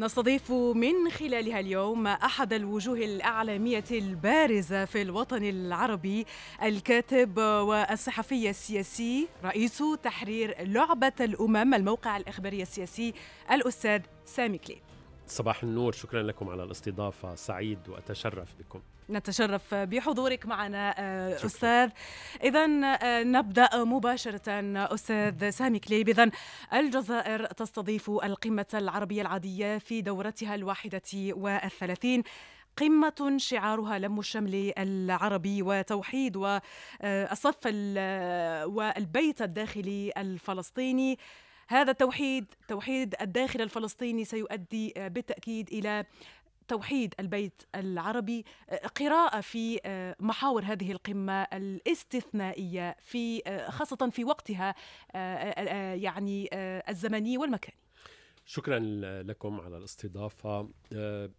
نستضيف من خلالها اليوم احد الوجوه الاعلاميه البارزه في الوطن العربي الكاتب والصحفي السياسي رئيس تحرير لعبه الامم الموقع الاخباري السياسي الاستاذ سامي كليب صباح النور شكرا لكم على الاستضافه سعيد واتشرف بكم نتشرف بحضورك معنا آه، شكرا. أستاذ إذا آه، نبدأ مباشرة أستاذ سامي كليب إذا الجزائر تستضيف القمة العربية العادية في دورتها الواحدة والثلاثين قمة شعارها لم الشمل العربي وتوحيد والصف آه، والبيت الداخلي الفلسطيني هذا التوحيد توحيد الداخل الفلسطيني سيؤدي بالتأكيد إلى توحيد البيت العربي آه، قراءة في آه، محاور هذه القمة الاستثنائية في آه، خاصة في وقتها يعني الزمني والمكاني شكرا لكم على الاستضافة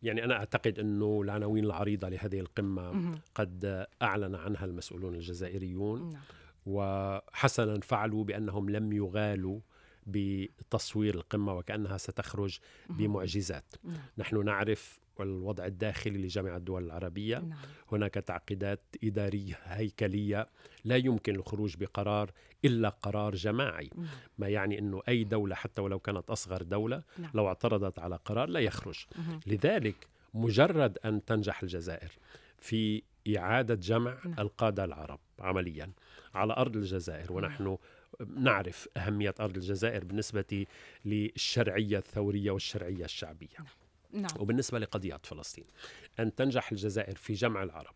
يعني أنا أعتقد أنه العناوين العريضة لهذه القمة قد أعلن عنها المسؤولون الجزائريون نعم. وحسنا فعلوا بأنهم لم يغالوا بتصوير القمة وكأنها ستخرج بمعجزات نعم. نحن نعرف والوضع الداخلي لجامعة الدول العربية نعم. هناك تعقيدات إدارية هيكلية لا يمكن الخروج بقرار إلا قرار جماعي نعم. ما يعني أنه أي دولة حتى ولو كانت أصغر دولة نعم. لو اعترضت على قرار لا يخرج نعم. لذلك مجرد أن تنجح الجزائر في إعادة جمع نعم. القادة العرب عمليا على أرض الجزائر نعم. ونحن نعرف أهمية أرض الجزائر بالنسبة للشرعية الثورية والشرعية الشعبية نعم. نعم. وبالنسبة لقضية فلسطين أن تنجح الجزائر في جمع العرب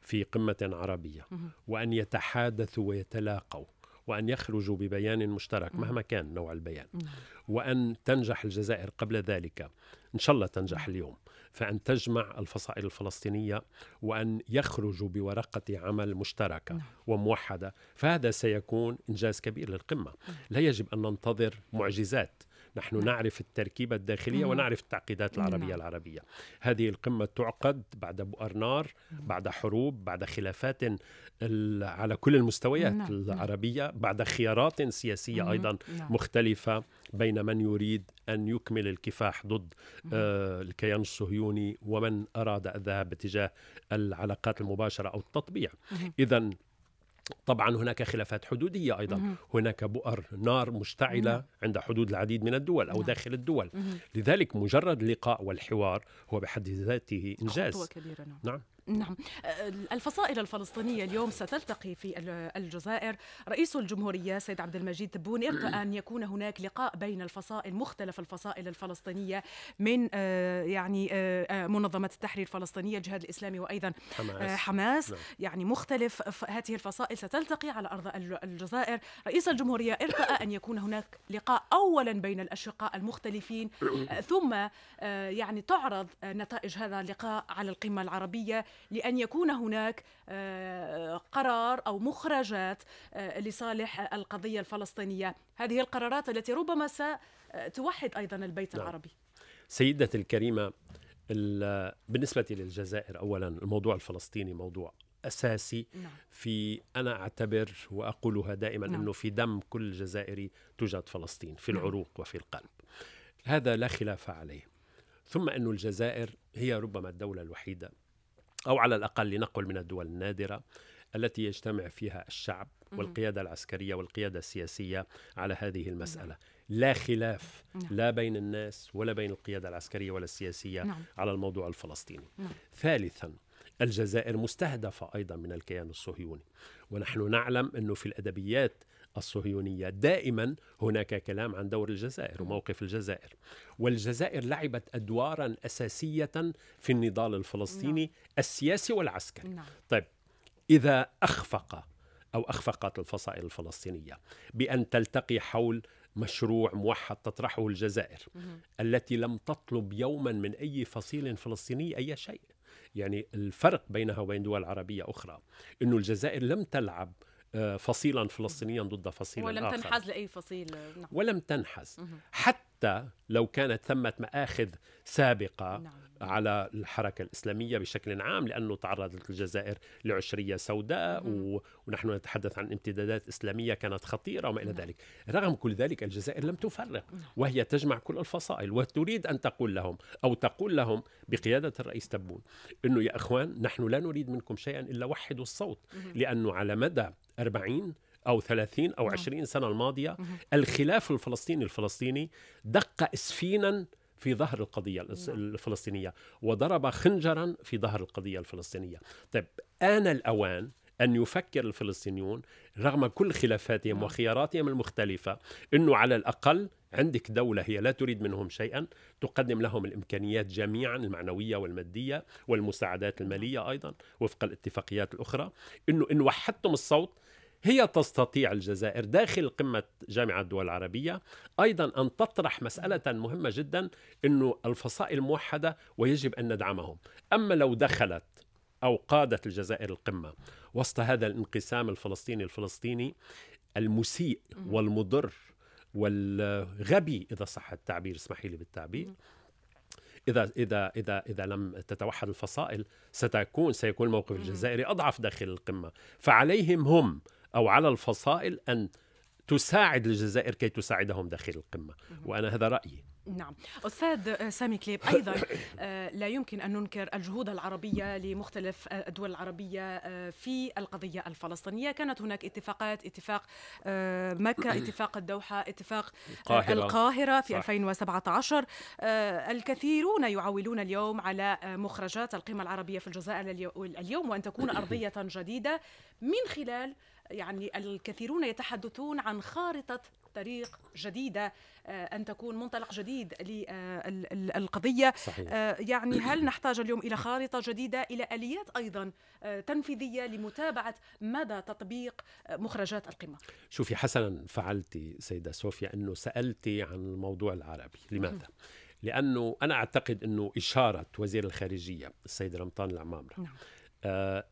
في قمة عربية مه. وأن يتحادثوا ويتلاقوا وأن يخرجوا ببيان مشترك مهما كان نوع البيان نعم. وأن تنجح الجزائر قبل ذلك إن شاء الله تنجح اليوم فأن تجمع الفصائل الفلسطينية وأن يخرجوا بورقة عمل مشتركة نعم. وموحدة فهذا سيكون إنجاز كبير للقمة لا يجب أن ننتظر معجزات نحن نعرف التركيبة الداخلية ونعرف التعقيدات العربية نعم. العربية هذه القمة تعقد بعد نار بعد حروب بعد خلافات على كل المستويات نعم، نعم. العربية بعد خيارات سياسية أيضا مختلفة بين من يريد أن يكمل الكفاح ضد آه، الكيان الصهيوني ومن أراد الذهاب باتجاه العلاقات المباشرة أو التطبيع إذا طبعا هناك خلافات حدودية أيضا مم. هناك بؤر نار مشتعلة مم. عند حدود العديد من الدول أو نعم. داخل الدول مم. لذلك مجرد اللقاء والحوار هو بحد ذاته إنجاز خطوة كبيرة نعم. نعم. نعم آه، الفصائل الفلسطينية اليوم ستلتقي في الجزائر رئيس الجمهورية سيد عبد المجيد تبون إرقى أن يكون هناك لقاء بين الفصائل مختلف الفصائل الفلسطينية من آه، يعني آه، منظمة التحرير الفلسطينية الجهاد الإسلامي وأيضا حماس, حماس نعم. يعني مختلف هذه الفصائل ستلتقي على أرض الجزائر رئيس الجمهورية إرقى أن يكون هناك لقاء أولا بين الأشقاء المختلفين ثم يعني تعرض نتائج هذا اللقاء على القمة العربية لأن يكون هناك آه، قرار أو مخرجات آه، لصالح القضية الفلسطينية هذه القرارات التي ربما ستوحد أيضا البيت نعم. العربي سيدتي الكريمة بالنسبة للجزائر أولا الموضوع الفلسطيني موضوع اساسي نعم. في انا اعتبر واقولها دائما نعم. انه في دم كل جزائري توجد فلسطين في نعم. العروق نعم. وفي القلب هذا لا خلاف عليه ثم أن الجزائر هي ربما الدولة الوحيدة أو على الأقل لنقل من الدول النادرة التي يجتمع فيها الشعب والقيادة العسكرية والقيادة السياسية على هذه المسألة نعم. لا خلاف نعم. لا بين الناس ولا بين القيادة العسكرية ولا السياسية نعم. على الموضوع الفلسطيني ثالثا الجزائر مستهدفة أيضا من الكيان الصهيوني ونحن نعلم أنه في الأدبيات الصهيونية دائما هناك كلام عن دور الجزائر وموقف الجزائر والجزائر لعبت أدوارا أساسية في النضال الفلسطيني نعم. السياسي والعسكري نعم. طيب إذا أخفق أو أخفقت الفصائل الفلسطينية بأن تلتقي حول مشروع موحد تطرحه الجزائر مه. التي لم تطلب يوما من أي فصيل فلسطيني أي شيء يعني الفرق بينها وبين دول عربية أخرى أن الجزائر لم تلعب آه، فصيلا فلسطينيا ضد فصيل ولم آخر تنحز لأي فصيل نعم. ولم تنحز حتى لو كانت ثمة مآخذ سابقة نعم. على الحركة الإسلامية بشكل عام لأنه تعرضت الجزائر لعشرية سوداء مم. ونحن نتحدث عن امتدادات إسلامية كانت خطيرة وما إلى نعم. ذلك رغم كل ذلك الجزائر لم تفرق نعم. وهي تجمع كل الفصائل وتريد أن تقول لهم أو تقول لهم بقيادة الرئيس تبون أنه يا أخوان نحن لا نريد منكم شيئا إلا وحدوا الصوت نعم. لأنه على مدى 40 أو 30 أو 20 نعم. سنة الماضية الخلاف الفلسطيني الفلسطيني دق إسفينا في ظهر القضية نعم. الفلسطينية وضرب خنجرا في ظهر القضية الفلسطينية طيب آن الأوان أن يفكر الفلسطينيون رغم كل خلافاتهم نعم. وخياراتهم المختلفة أنه على الأقل عندك دولة هي لا تريد منهم شيئا تقدم لهم الإمكانيات جميعا المعنوية والمادية والمساعدات المالية أيضا وفق الاتفاقيات الأخرى أنه إن وحدتم الصوت هي تستطيع الجزائر داخل قمة جامعة الدول العربية أيضا أن تطرح مسألة مهمة جدا أنه الفصائل موحدة ويجب أن ندعمهم أما لو دخلت أو قادت الجزائر القمة وسط هذا الانقسام الفلسطيني الفلسطيني المسيء والمضر والغبي إذا صح التعبير اسمحي لي بالتعبير إذا إذا إذا إذا لم تتوحد الفصائل ستكون سيكون الموقف الجزائري أضعف داخل القمة فعليهم هم او على الفصائل ان تساعد الجزائر كي تساعدهم داخل القمه وانا هذا رايي نعم أستاذ آه، سامي كليب أيضا آه، لا يمكن أن ننكر الجهود العربية لمختلف الدول العربية آه، في القضية الفلسطينية كانت هناك اتفاقات اتفاق مكة اتفاق الدوحة اتفاق القاهرة, القاهرة في صح. 2017 الكثيرون يعولون اليوم على مخرجات القمة العربية في الجزائر اليوم وأن تكون أرضية جديدة من خلال يعني الكثيرون يتحدثون عن خارطة طريق جديدة آه، أن تكون منطلق جديد للقضية آه، صحيح. آه، يعني هل نحتاج اليوم إلى خارطة جديدة إلى أليات أيضا تنفيذية لمتابعة مدى تطبيق مخرجات القمة شوفي حسنا فعلتي سيدة صوفيا أنه سألتي عن الموضوع العربي لماذا؟ لأنه أنا أعتقد أنه إشارة وزير الخارجية السيد رمضان العمامرة نعم.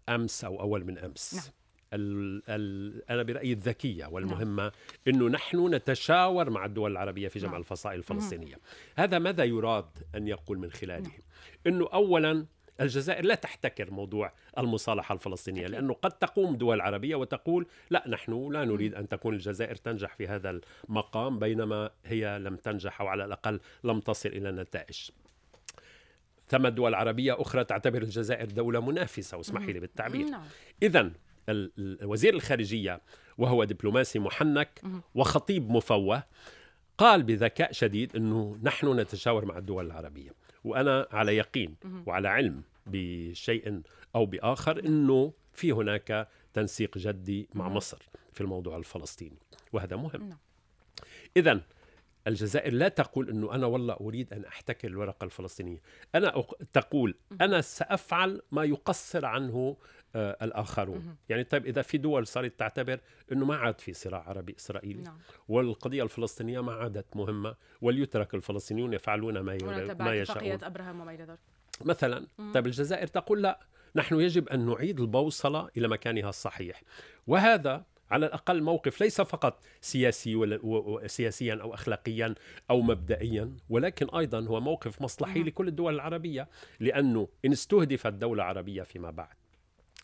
أمس أو أول من أمس نعم. ال انا برايي الذكيه نعم. والمهمه نعم. انه نحن نتشاور مع الدول العربيه في جمع نعم. الفصائل الفلسطينيه نعم. هذا ماذا يراد ان يقول من خلاله نعم. انه اولا الجزائر لا تحتكر موضوع المصالحة الفلسطينية لأنه قد تقوم دول عربية وتقول لا نحن لا نريد أن تكون الجزائر تنجح في هذا المقام بينما هي لم تنجح أو على الأقل لم تصل إلى نتائج ثم دول عربية أخرى تعتبر الجزائر دولة منافسة واسمحي لي بالتعبير نعم. إذا وزير الخارجية وهو دبلوماسي محنك وخطيب مفوه قال بذكاء شديد أنه نحن نتشاور مع الدول العربية وأنا على يقين وعلى علم بشيء أو بآخر أنه في هناك تنسيق جدي مع مصر في الموضوع الفلسطيني وهذا مهم نعم. إذا الجزائر لا تقول انه انا والله اريد ان احتكر الورقه الفلسطينيه، انا أق... تقول انا سافعل ما يقصر عنه آه الاخرون، يعني طيب اذا في دول صارت تعتبر انه ما عاد في صراع عربي اسرائيلي نعم. والقضيه الفلسطينيه ما عادت مهمه وليترك الفلسطينيون يفعلون ما يل... ما يشاءون. ابراهام وما الى ذلك. مثلا طيب الجزائر تقول لا نحن يجب ان نعيد البوصله الى مكانها الصحيح، وهذا على الاقل موقف ليس فقط سياسي ولا سياسيا او اخلاقيا او نعم. مبدئيا ولكن ايضا هو موقف مصلحي نعم. لكل الدول العربيه لانه ان استهدفت دوله عربيه فيما بعد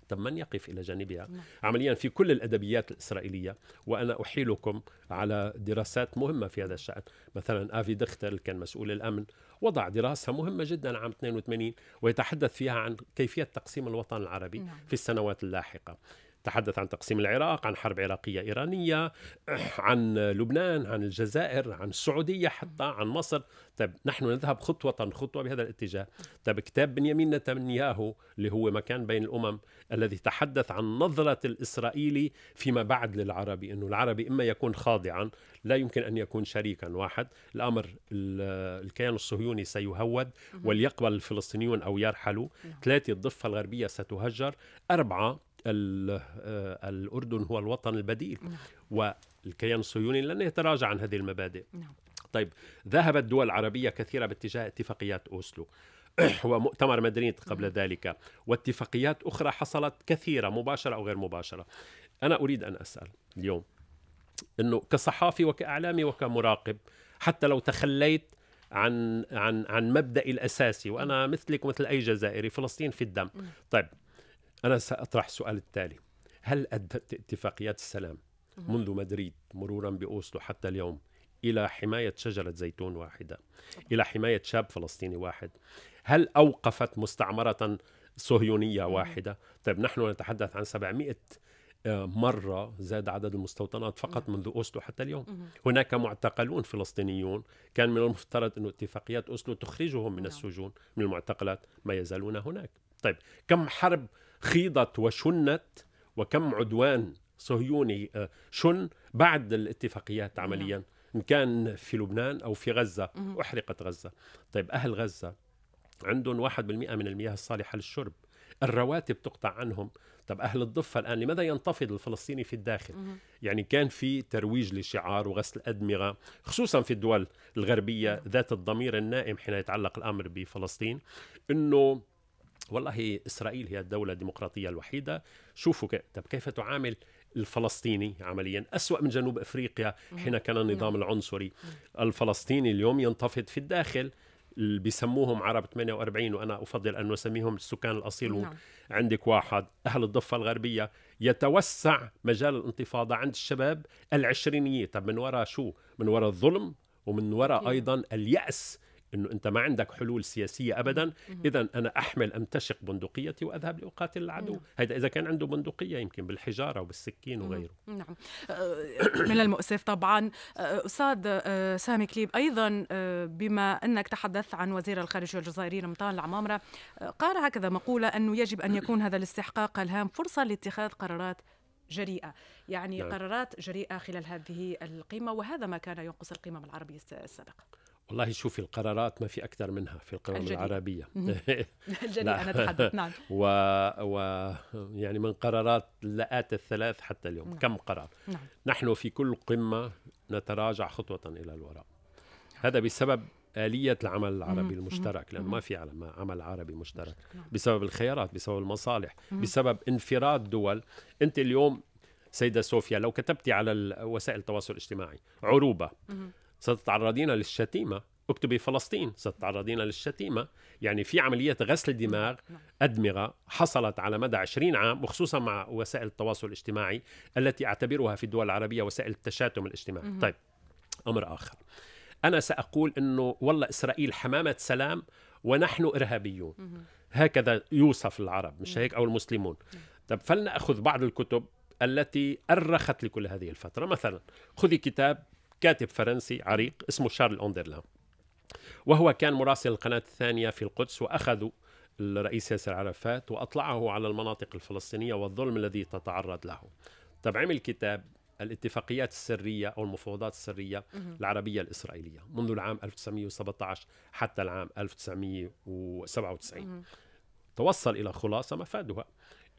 طب من يقف الى جانبها؟ نعم. عمليا في كل الادبيات الاسرائيليه وانا احيلكم على دراسات مهمه في هذا الشان، مثلا افي دختر كان مسؤول الامن وضع دراسه مهمه جدا عام 82 ويتحدث فيها عن كيفيه تقسيم الوطن العربي في السنوات اللاحقه. تحدث عن تقسيم العراق عن حرب عراقية إيرانية عن لبنان عن الجزائر عن السعودية حتى عن مصر طيب نحن نذهب خطوة خطوة بهذا الاتجاه طيب كتاب بنيامين نتنياهو اللي هو مكان بين الأمم الذي تحدث عن نظرة الإسرائيلي فيما بعد للعربي أنه العربي إما يكون خاضعا لا يمكن أن يكون شريكا واحد الأمر الكيان الصهيوني سيهود وليقبل الفلسطينيون أو يرحلوا نعم. ثلاثة الضفة الغربية ستهجر أربعة آه، الأردن هو الوطن البديل نعم. والكيان الصهيوني لن يتراجع عن هذه المبادئ نعم. طيب ذهبت دول عربية كثيرة باتجاه اتفاقيات أوسلو ومؤتمر مدريد قبل نعم. ذلك واتفاقيات أخرى حصلت كثيرة مباشرة أو غير مباشرة أنا أريد أن أسأل اليوم أنه كصحافي وكأعلامي وكمراقب حتى لو تخليت عن عن عن مبدأي الأساسي وأنا مثلك مثل أي جزائري فلسطين في الدم طيب أنا سأطرح السؤال التالي هل أدت اتفاقيات السلام منذ مدريد مرورا بأوسلو حتى اليوم إلى حماية شجرة زيتون واحدة إلى حماية شاب فلسطيني واحد هل أوقفت مستعمرة صهيونية واحدة طيب نحن نتحدث عن 700 آه، مرة زاد عدد المستوطنات فقط منذ أوسلو حتى اليوم هناك معتقلون فلسطينيون كان من المفترض أن اتفاقيات أوسلو تخرجهم من نعم. السجون من المعتقلات ما يزالون هناك طيب كم حرب خيضت وشنت وكم عدوان صهيوني آه، شن بعد الاتفاقيات نعم. عمليا ان كان في لبنان او في غزه احرقت غزه طيب اهل غزه عندهم 1% من المياه الصالحه للشرب الرواتب تقطع عنهم طب أهل الضفة الآن لماذا ينتفض الفلسطيني في الداخل يعني كان في ترويج لشعار وغسل أدمغة خصوصا في الدول الغربية نعم. ذات الضمير النائم حين يتعلق الأمر بفلسطين أنه والله اسرائيل هي الدوله الديمقراطيه الوحيده شوفوا كيف تعامل الفلسطيني عمليا أسوأ من جنوب أفريقيا حين كان النظام العنصري الفلسطيني اليوم ينتفض في الداخل اللي بيسموهم عرب 48 وانا افضل ان نسميهم السكان الاصيلون نعم. عندك واحد اهل الضفه الغربيه يتوسع مجال الانتفاضه عند الشباب العشرينيه طب من وراء شو من وراء الظلم ومن وراء ايضا الياس انه انت ما عندك حلول سياسيه ابدا اذا انا احمل امتشق بندقيتي واذهب لاقاتل العدو نعم. هذا اذا كان عنده بندقيه يمكن بالحجاره وبالسكين وغيره نعم آه، من المؤسف طبعا آه، استاذ آه، سامي كليب ايضا بما انك تحدثت عن وزير الخارجيه الجزائري رمضان العمامره قال هكذا مقوله انه يجب ان يكون هذا الاستحقاق الهام فرصه لاتخاذ قرارات جريئة يعني نعم. قرارات جريئة خلال هذه القيمة وهذا ما كان ينقص القمم العربية السابقة والله شوفي القرارات ما في أكثر منها في القرون الجديد. العربية الجديد أنا أتحدث نعم و... و... يعني من قرارات لآت الثلاث حتى اليوم نعم. كم قرار نعم. نحن في كل قمة نتراجع خطوة إلى الوراء هذا بسبب آلية العمل العربي المشترك لأنه ما في عمل عربي مشترك نعم. بسبب الخيارات بسبب المصالح بسبب انفراد دول أنت اليوم سيدة صوفيا لو كتبتي على وسائل التواصل الاجتماعي عروبة ستتعرضين للشتيمة اكتبي فلسطين ستتعرضين للشتيمة يعني في عملية غسل دماغ نعم، نعم. أدمغة حصلت على مدى 20 عام وخصوصا مع وسائل التواصل الاجتماعي التي أعتبرها في الدول العربية وسائل التشاتم الاجتماعي طيب أمر آخر أنا سأقول أنه والله إسرائيل حمامة سلام ونحن إرهابيون هكذا يوصف العرب مش هيك أو المسلمون طب فلنأخذ بعض الكتب التي أرخت لكل هذه الفترة مثلا خذي كتاب كاتب فرنسي عريق اسمه شارل أوندرلان وهو كان مراسل القناة الثانية في القدس وأخذوا الرئيس ياسر عرفات وأطلعه على المناطق الفلسطينية والظلم الذي تتعرض له طب عمل كتاب الاتفاقيات السرية أو المفاوضات السرية العربية الإسرائيلية منذ العام 1917 حتى العام 1997 توصل إلى خلاصة مفادها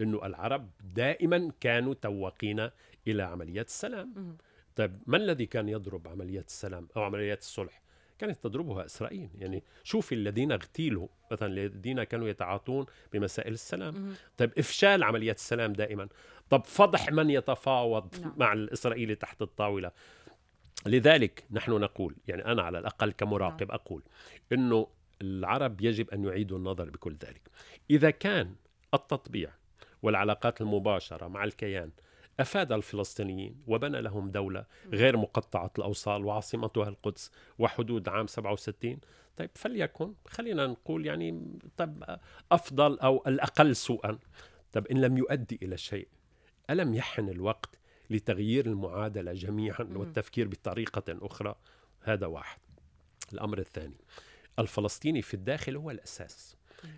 أن العرب دائما كانوا توقين إلى عمليات السلام طيب ما الذي كان يضرب عمليات السلام أو عمليات الصلح؟ كانت تضربها إسرائيل يعني شوفي الذين اغتيلوا مثلا الذين كانوا يتعاطون بمسائل السلام طيب إفشال عمليات السلام دائما طب فضح من يتفاوض نعم. مع الإسرائيلي تحت الطاولة لذلك نحن نقول يعني أنا على الأقل كمراقب نعم. أقول أنه العرب يجب أن يعيدوا النظر بكل ذلك إذا كان التطبيع والعلاقات المباشرة مع الكيان أفاد الفلسطينيين وبنى لهم دولة غير مقطعة الأوصال وعاصمتها القدس وحدود عام 67 طيب فليكن خلينا نقول يعني طب أفضل أو الأقل سوءا طب إن لم يؤدي إلى شيء ألم يحن الوقت لتغيير المعادلة جميعا والتفكير بطريقة أخرى هذا واحد الأمر الثاني الفلسطيني في الداخل هو الأساس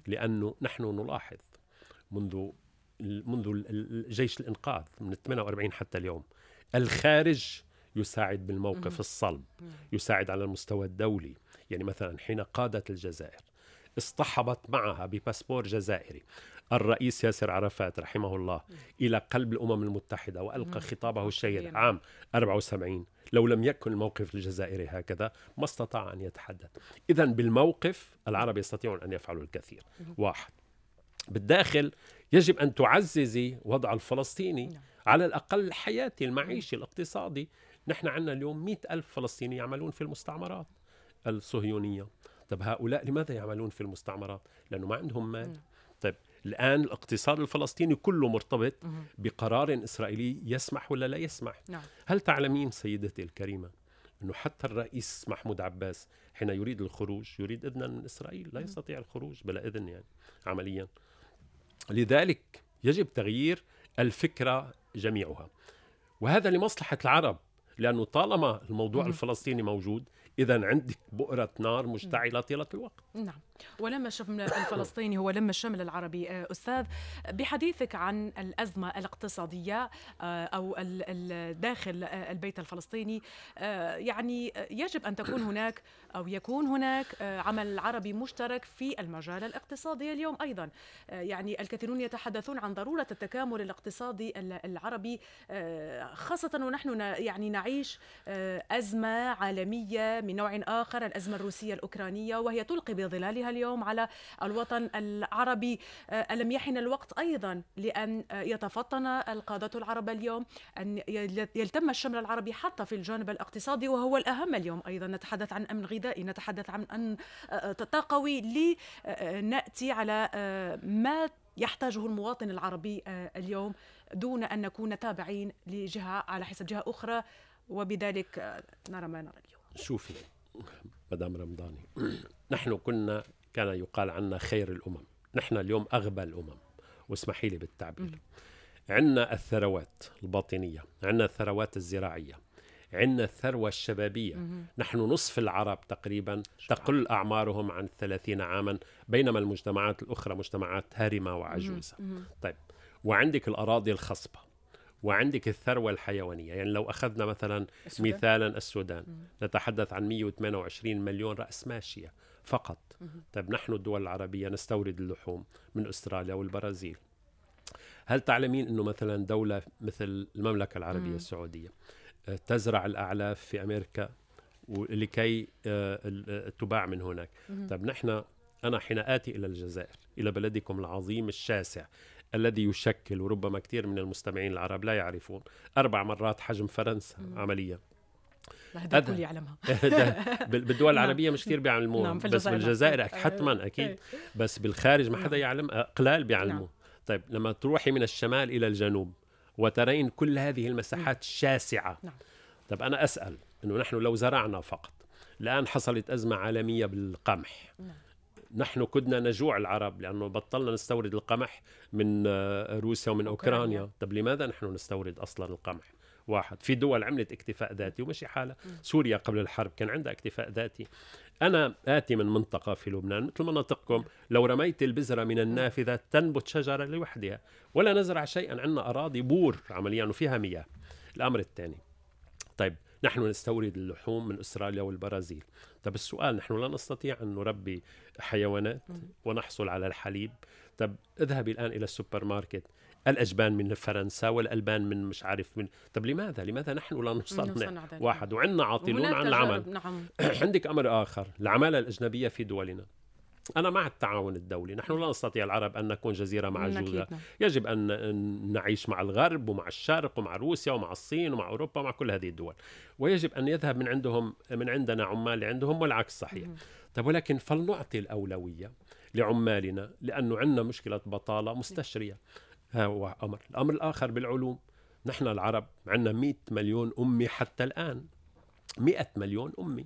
لأنه نحن نلاحظ منذ منذ جيش الانقاذ من 48 حتى اليوم الخارج يساعد بالموقف الصلب يساعد على المستوى الدولي يعني مثلا حين قادت الجزائر اصطحبت معها بباسبور جزائري الرئيس ياسر عرفات رحمه الله إلى قلب الأمم المتحدة وألقى خطابه الشهير عام 74 لو لم يكن الموقف الجزائري هكذا ما استطاع أن يتحدث إذا بالموقف العرب يستطيعون أن يفعلوا الكثير واحد بالداخل يجب أن تعززي وضع الفلسطيني نعم. على الأقل الحياتي المعيشي الاقتصادي نحن عندنا اليوم مئة ألف فلسطيني يعملون في المستعمرات الصهيونية طب هؤلاء لماذا يعملون في المستعمرات لأنه ما عندهم مال نعم. طيب الآن الاقتصاد الفلسطيني كله مرتبط بقرار إسرائيلي يسمح ولا لا يسمح نعم. هل تعلمين سيدتي الكريمة أنه حتى الرئيس محمود عباس حين يريد الخروج يريد إذنا من إسرائيل لا يستطيع الخروج بلا إذن يعني عملياً لذلك يجب تغيير الفكره جميعها وهذا لمصلحه العرب لانه طالما الموضوع الفلسطيني موجود اذا عندك بؤره نار مشتعله طيله الوقت نعم ولما الشمل الفلسطيني هو لما الشمل العربي آه، استاذ بحديثك عن الازمه الاقتصاديه آه، او داخل آه، البيت الفلسطيني يعني يجب ان تكون هناك او يكون هناك عمل عربي مشترك في المجال الاقتصادي اليوم ايضا يعني الكثيرون يتحدثون عن ضروره التكامل الاقتصادي العربي خاصه ونحن يعني نعيش ازمه عالميه من نوع آخر الأزمة الروسية الأوكرانية وهي تلقي بظلالها اليوم على الوطن العربي آه، ألم يحن الوقت أيضا لأن آه، يتفطن القادة العرب اليوم أن يلتم الشمل العربي حتى في الجانب الاقتصادي وهو الأهم اليوم أيضا نتحدث عن أمن غذائي نتحدث عن أمن آه، تقوي لنأتي على ما يحتاجه المواطن العربي اليوم دون ان نكون تابعين لجهه على حساب جهه اخرى وبذلك نرى ما نرى اليوم شوفي مدام رمضاني نحن كنا كان يقال عنا خير الأمم نحن اليوم أغبى الأمم واسمحي لي بالتعبير عندنا الثروات الباطنية عندنا الثروات الزراعية عندنا الثروة الشبابية مم. نحن نصف العرب تقريبا تقل أعمارهم عن الثلاثين عاما بينما المجتمعات الأخرى مجتمعات هارمة وعجوزة طيب وعندك الأراضي الخصبة وعندك الثروة الحيوانية يعني لو أخذنا مثلا السودان. مثالا السودان مم. نتحدث عن 128 مليون رأس ماشية فقط مم. طيب نحن الدول العربية نستورد اللحوم من أستراليا والبرازيل هل تعلمين أنه مثلا دولة مثل المملكة العربية مم. السعودية آه، تزرع الأعلاف في أمريكا لكي آه، آه، تباع من هناك مم. طيب نحن أنا حين آتي إلى الجزائر إلى بلدكم العظيم الشاسع الذي يشكل وربما كثير من المستمعين العرب لا يعرفون أربع مرات حجم فرنسا عمليا هذا يعلمها بالدول نعم. العربيه مش كثير بيعلموها نعم بس بالجزائر نعم. حتما أيوة. اكيد أيوة. بس بالخارج ما حدا نعم. يعلم قلال بيعلموه طيب لما تروحي من الشمال الى الجنوب وترين كل هذه المساحات الشاسعه نعم. طب انا اسال انه نحن لو زرعنا فقط الان حصلت ازمه عالميه بالقمح نعم. نحن كدنا نجوع العرب لانه بطلنا نستورد القمح من آه، روسيا ومن اوكرانيا, أوكرانيا. طب لماذا نحن نستورد اصلا القمح واحد في دول عملت اكتفاء ذاتي ومشي حالها سوريا قبل الحرب كان عندها اكتفاء ذاتي انا اتي من منطقه في لبنان مثل مناطقكم لو رميت البذره من النافذه تنبت شجره لوحدها ولا نزرع شيئا عندنا اراضي بور عمليا وفيها مياه الامر الثاني طيب نحن نستورد اللحوم من استراليا والبرازيل طب السؤال نحن لا نستطيع أن نربي حيوانات ونحصل على الحليب طب اذهبي الآن إلى السوبر ماركت الأجبان من فرنسا والألبان من مش عارف من طب لماذا لماذا نحن لا نصنع واحد وعندنا عاطلون عن العمل نعم. عندك أمر آخر العمالة الأجنبية في دولنا أنا مع التعاون الدولي نحن لا نستطيع العرب أن نكون جزيرة معجوزة نعم. يجب أن نعيش مع الغرب ومع الشرق ومع روسيا ومع الصين ومع أوروبا ومع كل هذه الدول ويجب أن يذهب من عندهم من عندنا عمال لعندهم والعكس صحيح طب ولكن فلنعطي الأولوية لعمالنا لأنه عندنا مشكلة بطالة مستشرية ها هو أمر الأمر الآخر بالعلوم نحن العرب عندنا 100 مليون أمي حتى الآن 100 مليون أمي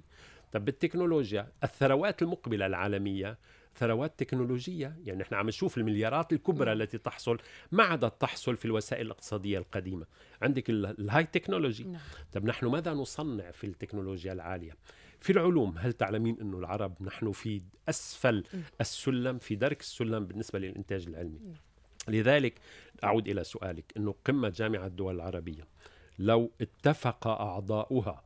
طب بالتكنولوجيا الثروات المقبلة العالمية ثروات تكنولوجية يعني نحن عم نشوف المليارات الكبرى التي تحصل ما عادت تحصل في الوسائل الاقتصادية القديمة عندك الهاي تكنولوجي نعم. طب نحن ماذا نصنع في التكنولوجيا العالية في العلوم هل تعلمين أنه العرب نحن في أسفل السلم في درك السلم بالنسبة للإنتاج العلمي نعم. لذلك أعود إلى سؤالك أنه قمة جامعة الدول العربية لو اتفق أعضاؤها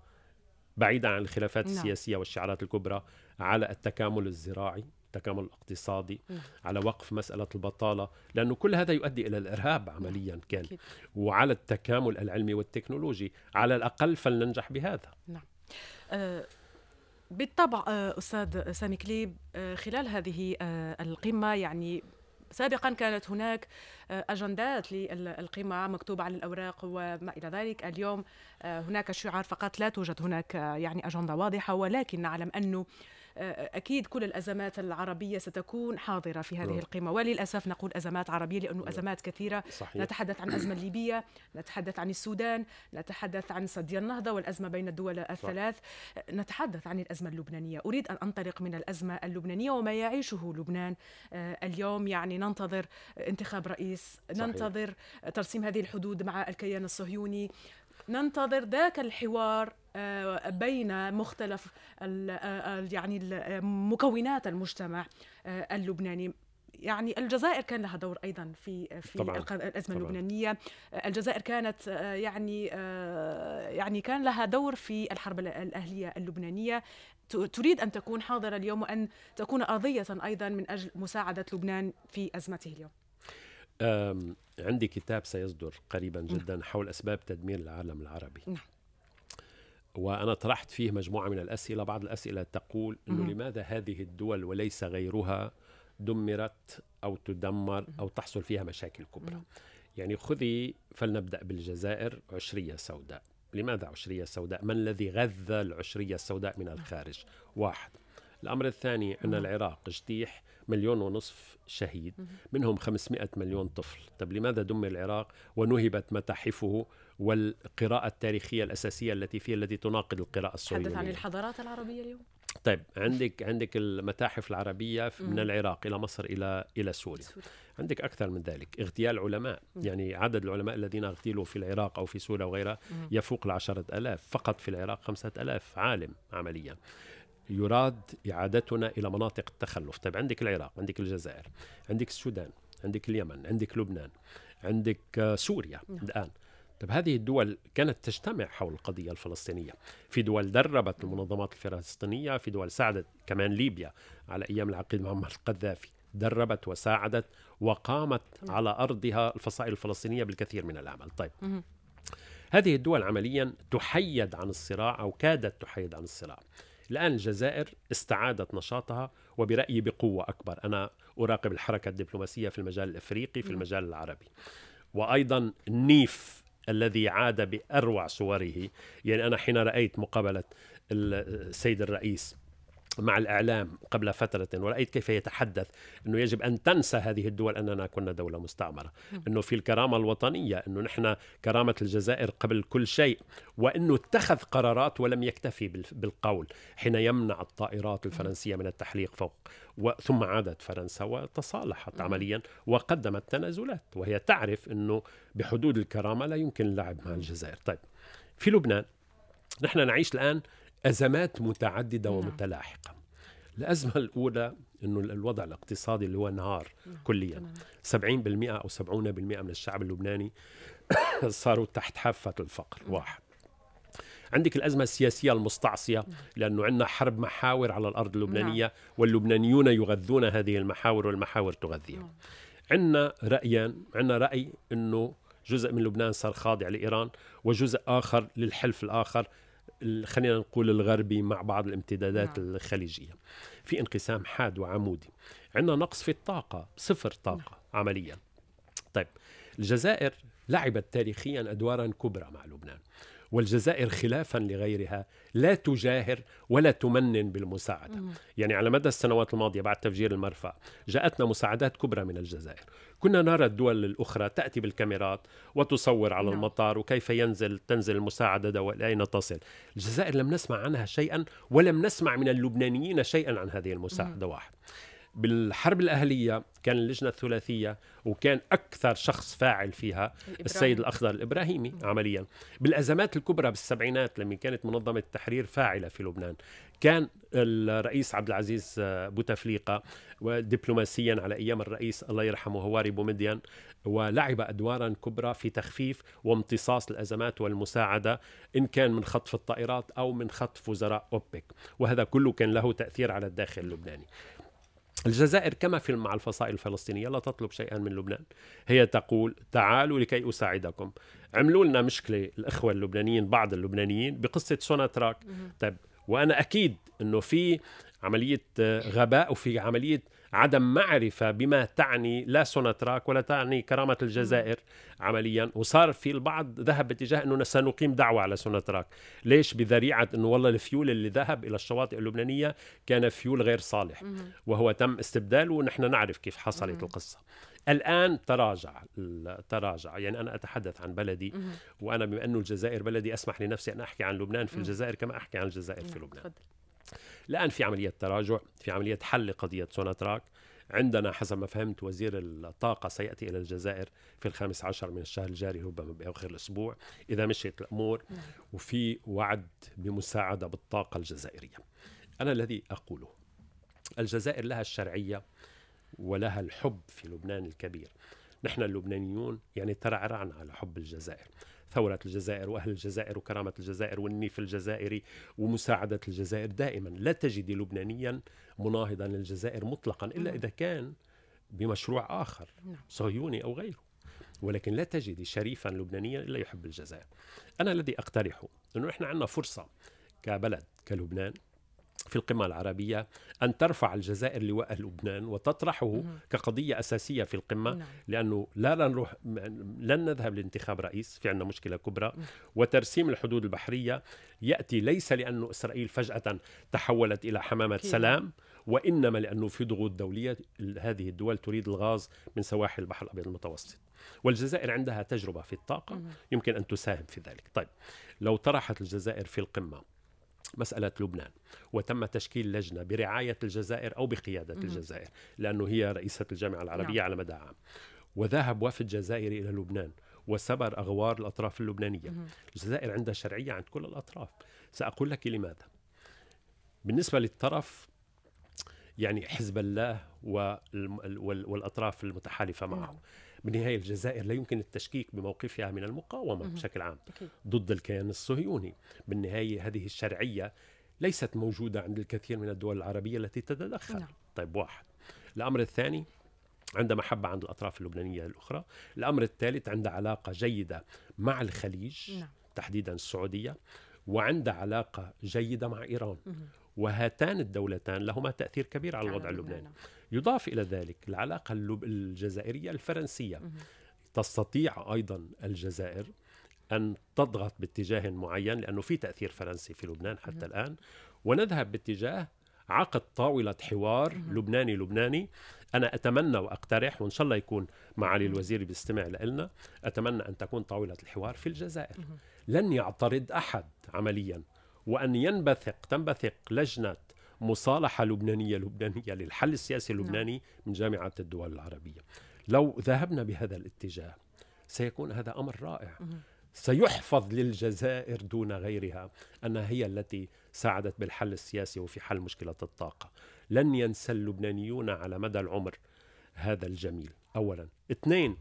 بعيدا عن الخلافات نعم. السياسيه والشعارات الكبرى على التكامل الزراعي التكامل الاقتصادي نعم. على وقف مسألة البطالة لأنه كل هذا يؤدي إلى الإرهاب عمليا نعم، كان أكيد. وعلى التكامل العلمي والتكنولوجي على الأقل فلننجح بهذا نعم أه بالطبع آه، أستاذ سامي كليب آه، خلال هذه آه، القمة يعني سابقا كانت هناك آه، أجندات للقمع مكتوبة على الأوراق وما إلى ذلك اليوم آه، هناك شعار فقط لا توجد هناك آه، يعني أجندة واضحة ولكن نعلم أنه اكيد كل الازمات العربيه ستكون حاضره في هذه نعم. القمه وللاسف نقول ازمات عربيه لانه نعم. ازمات كثيره صحيح. نتحدث عن الازمه الليبيه نتحدث عن السودان نتحدث عن سدي النهضه والازمه بين الدول الثلاث صح. نتحدث عن الازمه اللبنانيه اريد ان انطلق من الازمه اللبنانيه وما يعيشه لبنان آه، اليوم يعني ننتظر انتخاب رئيس صحيح. ننتظر ترسيم هذه الحدود مع الكيان الصهيوني ننتظر ذاك الحوار آه، بين مختلف آه، يعني آه، مكونات المجتمع اللبناني يعني الجزائر كان لها دور ايضا في في طبعاً. الازمه طبعاً. اللبنانيه الجزائر كانت يعني يعني كان لها دور في الحرب الاهليه اللبنانيه تريد ان تكون حاضره اليوم وان تكون ارضيه ايضا من اجل مساعده لبنان في ازمته اليوم عندي كتاب سيصدر قريبا نعم. جدا حول اسباب تدمير العالم العربي نعم. وانا طرحت فيه مجموعه من الاسئله بعض الاسئله تقول انه لماذا هذه الدول وليس غيرها دمرت او تدمر او تحصل فيها مشاكل كبرى يعني خذي فلنبدا بالجزائر عشريه سوداء لماذا عشريه سوداء ما الذي غذى العشريه السوداء من الخارج واحد الامر الثاني ان العراق اجتيح مليون ونصف شهيد منهم 500 مليون طفل طب لماذا دم العراق ونهبت متاحفه والقراءة التاريخية الأساسية التي فيها التي تناقض القراءة الصهيونية تحدث عن الحضارات العربية اليوم طيب عندك عندك المتاحف العربية من العراق إلى مصر إلى إلى سوريا عندك أكثر من ذلك اغتيال علماء يعني عدد العلماء الذين اغتيلوا في العراق أو في سوريا وغيرها يفوق العشرة ألاف فقط في العراق خمسة ألاف عالم عمليا يراد اعادتنا الى مناطق التخلف، طيب عندك العراق، عندك الجزائر، عندك السودان، عندك اليمن، عندك لبنان، عندك آه، سوريا نعم. الان. طيب هذه الدول كانت تجتمع حول القضية الفلسطينية في دول دربت المنظمات الفلسطينية في دول ساعدت كمان ليبيا على أيام العقيد معمر القذافي دربت وساعدت وقامت نعم. على أرضها الفصائل الفلسطينية بالكثير من العمل طيب هذه الدول عمليا تحيد عن الصراع أو كادت تحيد عن الصراع الآن الجزائر استعادت نشاطها وبرأيي بقوة أكبر أنا أراقب الحركة الدبلوماسية في المجال الإفريقي في نعم. المجال العربي وأيضا النيف الذي عاد بأروع صوره يعني أنا حين رأيت مقابلة السيد الرئيس مع الإعلام قبل فترة ورأيت كيف يتحدث أنه يجب أن تنسى هذه الدول أننا كنا دولة مستعمرة أنه في الكرامة الوطنية أنه نحن كرامة الجزائر قبل كل شيء وأنه اتخذ قرارات ولم يكتفي بالقول حين يمنع الطائرات الفرنسية من التحليق فوق ثم عادت فرنسا وتصالحت عمليا وقدمت تنازلات وهي تعرف أنه بحدود الكرامة لا يمكن اللعب مع الجزائر طيب في لبنان نحن نعيش الآن أزمات متعددة نعم. ومتلاحقة الأزمة الأولى أنه الوضع الاقتصادي اللي هو انهار كليا 70% أو 70% من الشعب اللبناني صاروا تحت حافة الفقر نعم. واحد عندك الأزمة السياسية المستعصية نعم. لأنه عندنا حرب محاور على الأرض اللبنانية نعم. واللبنانيون يغذون هذه المحاور والمحاور تغذيهم نعم. عندنا رأيان عندنا رأي أنه جزء من لبنان صار خاضع لإيران وجزء آخر للحلف الآخر خلينا نقول الغربي مع بعض الامتدادات نعم. الخليجيه في انقسام حاد وعمودي عندنا نقص في الطاقه صفر طاقه نعم. عمليا طيب الجزائر لعبت تاريخيا ادوارا كبرى مع لبنان والجزائر خلافا لغيرها لا تجاهر ولا تمنن بالمساعدة مم. يعني على مدى السنوات الماضية بعد تفجير المرفأ جاءتنا مساعدات كبرى من الجزائر كنا نرى الدول الأخرى تأتي بالكاميرات وتصور على نعم. المطار وكيف ينزل تنزل المساعدة وأين أين تصل الجزائر لم نسمع عنها شيئا ولم نسمع من اللبنانيين شيئا عن هذه المساعدة مم. واحد بالحرب الأهلية كان اللجنة الثلاثية وكان أكثر شخص فاعل فيها الإبراهيم. السيد الأخضر الإبراهيمي عمليا بالأزمات الكبرى بالسبعينات لما كانت منظمة التحرير فاعلة في لبنان كان الرئيس عبد العزيز آه، بوتفليقة دبلوماسيا على أيام الرئيس الله يرحمه هواري بومدين ولعب أدوارا كبرى في تخفيف وامتصاص الأزمات والمساعدة إن كان من خطف الطائرات أو من خطف وزراء أوبك وهذا كله كان له تأثير على الداخل اللبناني الجزائر كما في مع الفصائل الفلسطينية لا تطلب شيئا من لبنان هي تقول تعالوا لكي أساعدكم عملوا لنا مشكلة الإخوة اللبنانيين بعض اللبنانيين بقصة سوناتراك طيب وأنا أكيد أنه في عملية غباء وفي عملية عدم معرفه بما تعني لا سوناتراك ولا تعني كرامه الجزائر عمليا وصار في البعض ذهب باتجاه انه سنقيم دعوه على سوناتراك ليش بذريعه انه والله الفيول اللي ذهب الى الشواطئ اللبنانيه كان فيول غير صالح وهو تم استبداله ونحن نعرف كيف حصلت القصه الآن تراجع تراجع يعني أنا أتحدث عن بلدي وأنا بما أنه الجزائر بلدي أسمح لنفسي أن أحكي عن لبنان في الجزائر كما أحكي عن الجزائر في لبنان الان في عمليه تراجع في عمليه حل قضيه سوناتراك عندنا حسب ما فهمت وزير الطاقة سيأتي إلى الجزائر في الخامس عشر من الشهر الجاري ربما باخر الأسبوع إذا مشيت الأمور نعم. وفي وعد بمساعدة بالطاقة الجزائرية أنا الذي أقوله الجزائر لها الشرعية ولها الحب في لبنان الكبير نحن اللبنانيون يعني ترعرعنا على حب الجزائر ثورة الجزائر وأهل الجزائر وكرامة الجزائر والنيف الجزائري ومساعدة الجزائر دائما لا تجد لبنانيا مناهضا للجزائر مطلقا إلا نعم. إذا كان بمشروع آخر نعم. صهيوني أو غيره ولكن لا تجد شريفا لبنانيا إلا يحب الجزائر أنا الذي أقترحه أنه إحنا عندنا فرصة كبلد كلبنان في القمة العربية أن ترفع الجزائر لواء لبنان وتطرحه كقضية أساسية في القمة نعم. لأنه لا نروح لن نذهب لانتخاب رئيس في عندنا مشكلة كبرى وترسيم الحدود البحرية يأتي ليس لأنه إسرائيل فجأة تحولت إلى حمامة كي. سلام وإنما لأنه في ضغوط دولية هذه الدول تريد الغاز من سواحل البحر الأبيض المتوسط والجزائر عندها تجربة في الطاقة يمكن أن تساهم في ذلك طيب لو طرحت الجزائر في القمة مسألة لبنان وتم تشكيل لجنة برعاية الجزائر أو بقيادة مم. الجزائر لأنه هي رئيسة الجامعة العربية نعم. على مدى عام وذهب وفد جزائري إلى لبنان وسبر أغوار الأطراف اللبنانية مم. الجزائر عندها شرعية عند كل الأطراف سأقول لك لماذا بالنسبة للطرف يعني حزب الله والاطراف المتحالفه نعم. معه بالنهاية الجزائر لا يمكن التشكيك بموقفها من المقاومة بشكل عام ضد الكيان الصهيوني بالنهاية هذه الشرعية ليست موجودة عند الكثير من الدول العربية التي تتدخل نعم. طيب واحد الأمر الثاني عندها محبة عند الأطراف اللبنانية الأخرى الأمر الثالث عند علاقة جيدة مع الخليج نعم. تحديدا السعودية وعند علاقة جيدة مع إيران مه. وهاتان الدولتان لهما تأثير كبير على الوضع اللبناني نعم. يضاف إلى ذلك العلاقة الجزائرية الفرنسية تستطيع أيضا الجزائر أن تضغط باتجاه معين لأنه في تأثير فرنسي في لبنان حتى الآن ونذهب باتجاه عقد طاولة حوار لبناني لبناني أنا أتمنى وأقترح وإن شاء الله يكون معالي الوزير بيستمع لنا أتمنى أن تكون طاولة الحوار في الجزائر لن يعترض أحد عمليا وأن ينبثق تنبثق لجنة مصالحة لبنانية لبنانية للحل السياسي نعم. اللبناني من جامعة الدول العربية لو ذهبنا بهذا الاتجاه سيكون هذا أمر رائع سيحفظ للجزائر دون غيرها أنها هي التي ساعدت بالحل السياسي وفي حل مشكلة الطاقة لن ينسى اللبنانيون على مدى العمر هذا الجميل أولا اثنين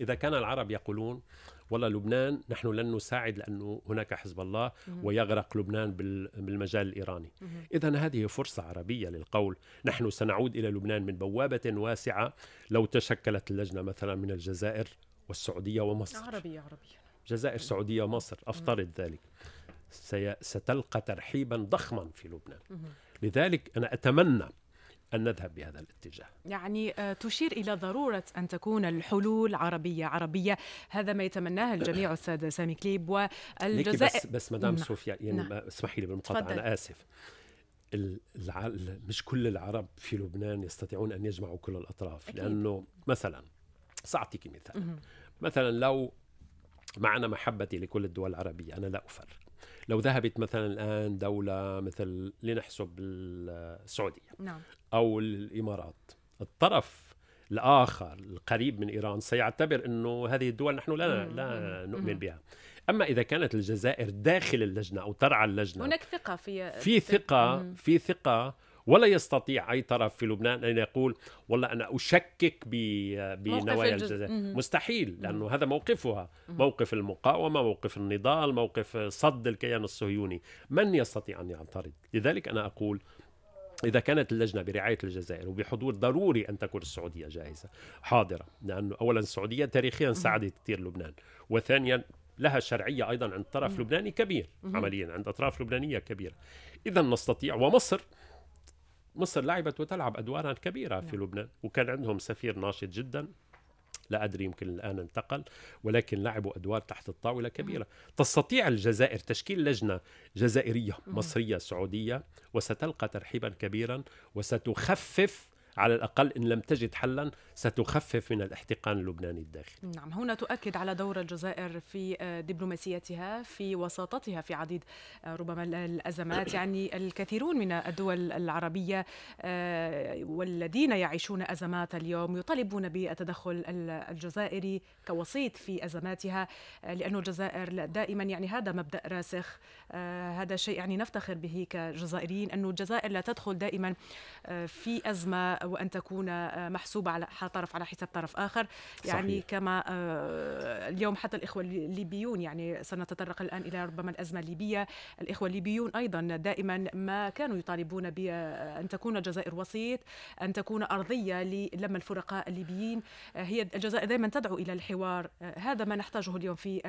إذا كان العرب يقولون والله لبنان نحن لن نساعد لانه هناك حزب الله ويغرق لبنان بالمجال الايراني اذا هذه فرصه عربيه للقول نحن سنعود الى لبنان من بوابه واسعه لو تشكلت اللجنه مثلا من الجزائر والسعوديه ومصر عربيه عربيه جزائر سعوديه ومصر افترض ذلك ستلقى ترحيبا ضخما في لبنان لذلك انا اتمنى أن نذهب بهذا الاتجاه يعني آه، تشير إلى ضرورة أن تكون الحلول عربية عربية هذا ما يتمناه الجميع أستاذ سامي كليب والجزائر بس, بس مدام نعم. صوفيا يعني نعم. اسمحي لي بالمقاطعة أنا آسف مش كل العرب في لبنان يستطيعون أن يجمعوا كل الأطراف أكيد. لأنه مثلا سأعطيك مثال مثلا لو معنى محبتي لكل الدول العربية أنا لا أفرق لو ذهبت مثلا الآن دولة مثل لنحسب السعودية نعم. أو الإمارات الطرف الآخر القريب من إيران سيعتبر أنه هذه الدول نحن لا, لا نؤمن بها اما اذا كانت الجزائر داخل اللجنه او ترعى اللجنه هناك ثقه في في ثقه في ثقه ولا يستطيع أي طرف في لبنان أن يقول والله أنا أشكك بنوايا الجزائر مستحيل لأنه هذا موقفها موقف المقاومة موقف النضال موقف صد الكيان الصهيوني من يستطيع أن يعترض لذلك أنا أقول إذا كانت اللجنة برعاية الجزائر وبحضور ضروري أن تكون السعودية جاهزة حاضرة لأنه أولا السعودية تاريخيا ساعدت كثير لبنان وثانيا لها شرعية أيضا عند طرف لبناني كبير عمليا عند أطراف لبنانية كبيرة إذا نستطيع ومصر مصر لعبت وتلعب أدوارا كبيرة في نعم. لبنان وكان عندهم سفير ناشط جدا لا أدري يمكن الآن انتقل ولكن لعبوا أدوار تحت الطاولة نعم. كبيرة تستطيع الجزائر تشكيل لجنة جزائرية نعم. مصرية سعودية وستلقى ترحيبا كبيرا وستخفف على الأقل إن لم تجد حلا ستخفف من الاحتقان اللبناني الداخلي نعم هنا تؤكد على دور الجزائر في آه، دبلوماسيتها في وساطتها في عديد آه، ربما الأزمات يعني الكثيرون من الدول العربية آه، والذين يعيشون أزمات اليوم يطالبون بالتدخل الجزائري كوسيط في أزماتها لأن الجزائر دائما يعني هذا مبدأ راسخ هذا شيء يعني نفتخر به كجزائريين أن الجزائر لا تدخل دائما في أزمة أو أن تكون آه، محسوبة على طرف على حساب طرف آخر يعني صحيح. كما آه، اليوم حتى الإخوة الليبيون يعني سنتطرق الآن إلى ربما الأزمة الليبية الإخوة الليبيون أيضا دائما ما كانوا يطالبون بأن آه، تكون الجزائر وسيط أن تكون أرضية لما الفرقاء الليبيين هي الجزائر دائما تدعو إلى الحوار هذا ما نحتاجه اليوم في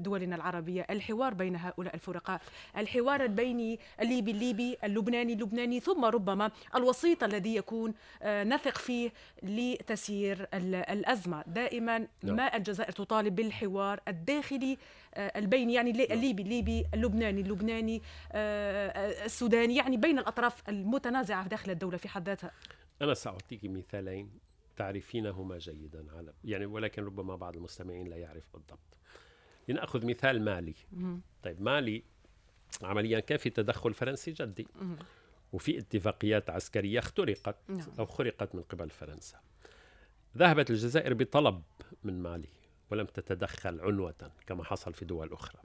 دولنا العربية الحوار بين هؤلاء الفرقاء الحوار البيني الليبي الليبي اللبناني اللبناني ثم ربما الوسيط الذي يكون نثق فيه لتسيير الأزمة دائما نعم. ما الجزائر تطالب بالحوار الداخلي آه، البين يعني نعم. الليبي الليبي اللبناني اللبناني آه، آه، السوداني يعني بين الأطراف المتنازعة داخل الدولة في حد ذاتها أنا سأعطيك مثالين تعرفينهما جيدا على يعني ولكن ربما بعض المستمعين لا يعرف بالضبط لنأخذ مثال مالي طيب مالي عمليا كان في تدخل فرنسي جدي وفي اتفاقيات عسكرية اخترقت نعم. أو خرقت من قبل فرنسا ذهبت الجزائر بطلب من مالي ولم تتدخل عنوة كما حصل في دول أخرى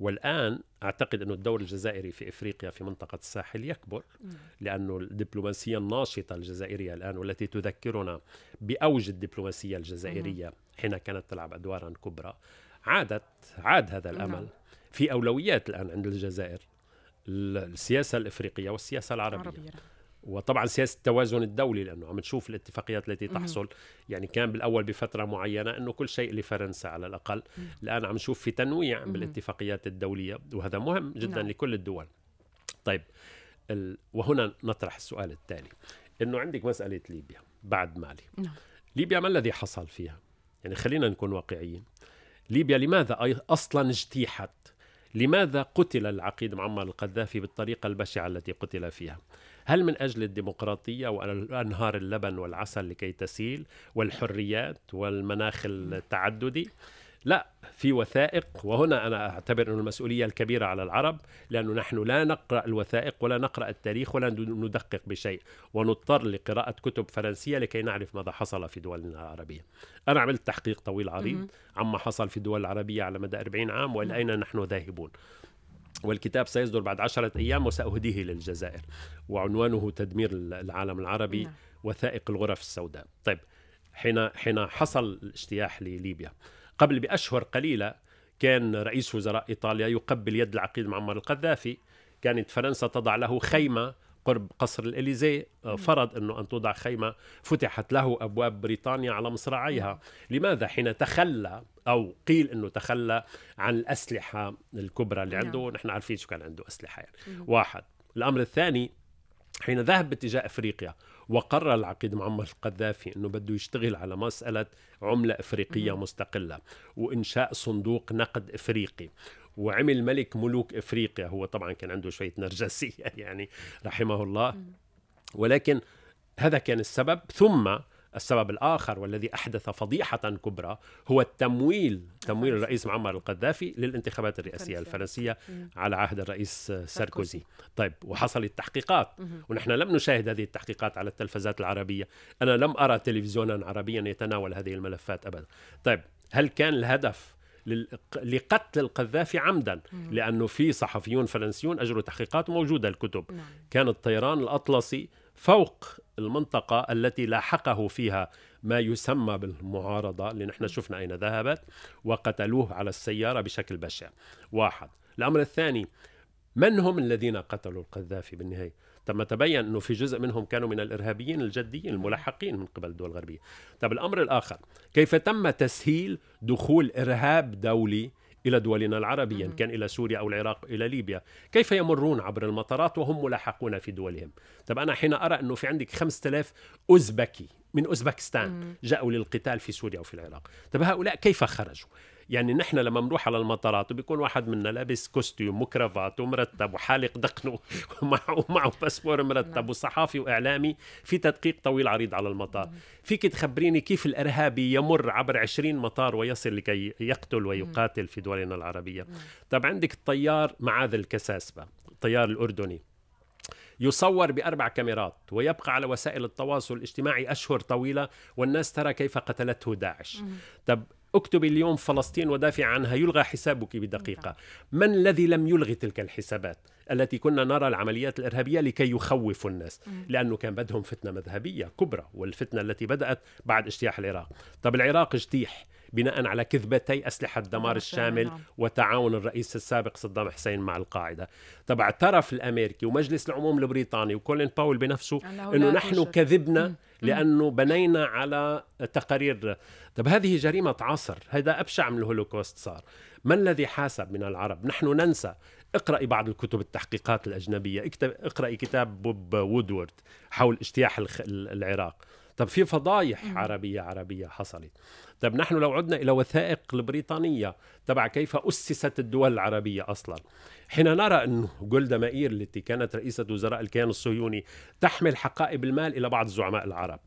والآن أعتقد أن الدور الجزائري في إفريقيا في منطقة الساحل يكبر نعم. لأن الدبلوماسية الناشطة الجزائرية الآن والتي تذكرنا بأوج الدبلوماسية الجزائرية حين كانت تلعب أدوارا كبرى عادت عاد هذا الأمل نعم. في أولويات الآن عند الجزائر السياسه الافريقيه والسياسه العربيه عربية. نعم. وطبعا سياسه التوازن الدولي لانه عم تشوف الاتفاقيات التي تحصل مم. يعني كان بالاول بفتره معينه انه كل شيء لفرنسا على الاقل مم. الان عم نشوف في تنويع مم. بالاتفاقيات الدوليه وهذا مهم جدا نعم. لكل الدول طيب ال... وهنا نطرح السؤال التالي انه عندك مساله ليبيا بعد مالي نعم. ليبيا ما الذي حصل فيها يعني خلينا نكون واقعيين ليبيا لماذا اصلا اجتيحت لماذا قتل العقيد معمر القذافي بالطريقة البشعة التي قتل فيها هل من أجل الديمقراطية وأنهار اللبن والعسل لكي تسيل والحريات والمناخ التعددي لا في وثائق وهنا أنا أعتبر أن المسؤولية الكبيرة على العرب لأنه نحن لا نقرأ الوثائق ولا نقرأ التاريخ ولا ندقق بشيء ونضطر لقراءة كتب فرنسية لكي نعرف ماذا حصل في دولنا العربية أنا عملت تحقيق طويل عريض عما حصل في الدول العربية على مدى 40 عام وإلى أين نحن ذاهبون والكتاب سيصدر بعد عشرة أيام وسأهديه للجزائر وعنوانه تدمير العالم العربي نعم. وثائق الغرف السوداء طيب حين حين حصل الاجتياح لليبيا قبل بأشهر قليلة كان رئيس وزراء إيطاليا يقبل يد العقيد معمر القذافي كانت فرنسا تضع له خيمة قرب قصر الإليزي فرض أنه أن توضع خيمة فتحت له أبواب بريطانيا على مصراعيها لماذا حين تخلى أو قيل أنه تخلى عن الأسلحة الكبرى اللي عنده نعم. نحن عارفين شو كان عنده أسلحة يعني واحد الأمر الثاني حين ذهب باتجاه أفريقيا وقرر العقيد معمر القذافي أنه بده يشتغل على مسألة عملة إفريقية مستقلة وإنشاء صندوق نقد إفريقي وعمل ملك ملوك إفريقيا هو طبعا كان عنده شوية نرجسية يعني رحمه الله ولكن هذا كان السبب ثم السبب الآخر والذي أحدث فضيحة كبرى هو التمويل تمويل الرئيس معمر القذافي للانتخابات الرئاسية الفرنسية على عهد الرئيس ساركوزي طيب وحصلت التحقيقات ونحن لم نشاهد هذه التحقيقات على التلفزات العربية أنا لم أرى تلفزيونا عربيا يتناول هذه الملفات أبدا طيب هل كان الهدف لقتل القذافي عمدا لأنه في صحفيون فرنسيون أجروا تحقيقات موجودة الكتب نعم. كان الطيران الأطلسي فوق المنطقة التي لاحقه فيها ما يسمى بالمعارضة اللي نحن شفنا أين ذهبت وقتلوه على السيارة بشكل بشع واحد الأمر الثاني من هم الذين قتلوا القذافي بالنهاية تم تبين أنه في جزء منهم كانوا من الإرهابيين الجديين الملحقين من قبل الدول الغربية طب الأمر الآخر كيف تم تسهيل دخول إرهاب دولي إلى دولنا العربية إن كان إلى سوريا أو العراق إلى ليبيا كيف يمرون عبر المطارات وهم ملاحقون في دولهم طب أنا حين أرى أنه في عندك 5000 أوزبكي من أوزبكستان جاءوا للقتال في سوريا او في العراق طب هؤلاء كيف خرجوا يعني نحن لما بنروح على المطارات وبيكون واحد منا لابس كوستيوم وكرافات ومرتب وحالق دقنه ومعه ومعه باسبور مرتب نعم. وصحافي واعلامي في تدقيق طويل عريض على المطار فيك تخبريني كيف الارهابي يمر عبر 20 مطار ويصل لكي يقتل ويقاتل في دولنا العربيه طب عندك الطيار معاذ الكساسبه الطيار الاردني يصور بأربع كاميرات ويبقى على وسائل التواصل الاجتماعي أشهر طويلة والناس ترى كيف قتلته داعش طب اكتب اليوم فلسطين ودافع عنها يلغى حسابك بدقيقة من الذي لم يلغي تلك الحسابات التي كنا نرى العمليات الإرهابية لكي يخوفوا الناس لأنه كان بدهم فتنة مذهبية كبرى والفتنة التي بدأت بعد اجتياح العراق طب العراق اجتيح بناء على كذبتي أسلحة نعم، دمار الشامل نعم. وتعاون الرئيس السابق صدام حسين مع القاعدة طبعا اعترف الأمريكي ومجلس العموم البريطاني وكولين باول بنفسه أنه نحن كذبنا لأنه بنينا على تقارير طب هذه جريمة عصر هذا أبشع من الهولوكوست صار ما الذي حاسب من العرب نحن ننسى اقرأي بعض الكتب التحقيقات الأجنبية اكتب اقرأي كتاب بوب وودورد حول اجتياح العراق طب في فضايح عربية عربية حصلت طب نحن لو عدنا إلى وثائق البريطانية تبع كيف أسست الدول العربية أصلا حين نرى أن جولدا مائير التي كانت رئيسة وزراء الكيان الصهيوني تحمل حقائب المال إلى بعض الزعماء العرب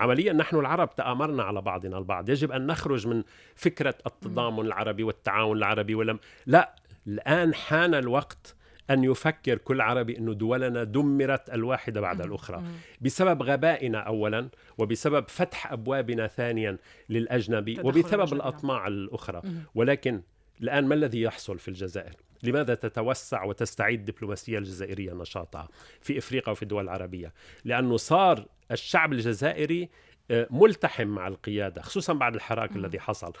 عمليا نحن العرب تآمرنا على بعضنا البعض يجب أن نخرج من فكرة التضامن العربي والتعاون العربي ولم لا الآن حان الوقت أن يفكر كل عربي أن دولنا دمرت الواحدة بعد الأخرى بسبب غبائنا أولا وبسبب فتح أبوابنا ثانيا للأجنبي وبسبب الأطماع الأخرى ولكن الآن ما الذي يحصل في الجزائر؟ لماذا تتوسع وتستعيد الدبلوماسية الجزائرية نشاطها في إفريقيا وفي الدول العربية؟ لأنه صار الشعب الجزائري ملتحم مع القيادة خصوصا بعد الحراك الذي حصل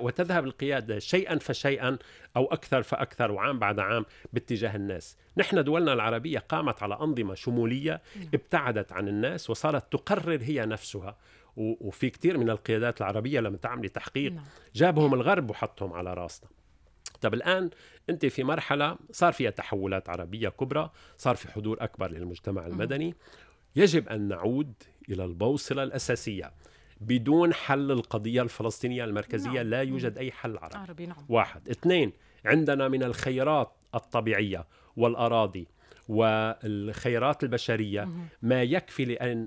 وتذهب القيادة شيئا فشيئا أو أكثر فأكثر وعام بعد عام باتجاه الناس نحن دولنا العربية قامت على أنظمة شمولية ابتعدت عن الناس وصارت تقرر هي نفسها وفي كثير من القيادات العربية لما تعملي تحقيق نعم. جابهم الغرب وحطهم على راسنا طب الآن أنت في مرحلة صار فيها تحولات عربية كبرى صار في حضور أكبر للمجتمع المدني يجب ان نعود الى البوصله الاساسيه بدون حل القضيه الفلسطينيه المركزيه نعم. لا يوجد اي حل عربي, عربي نعم. واحد اثنين عندنا من الخيرات الطبيعيه والاراضي والخيرات البشريه ما يكفي لان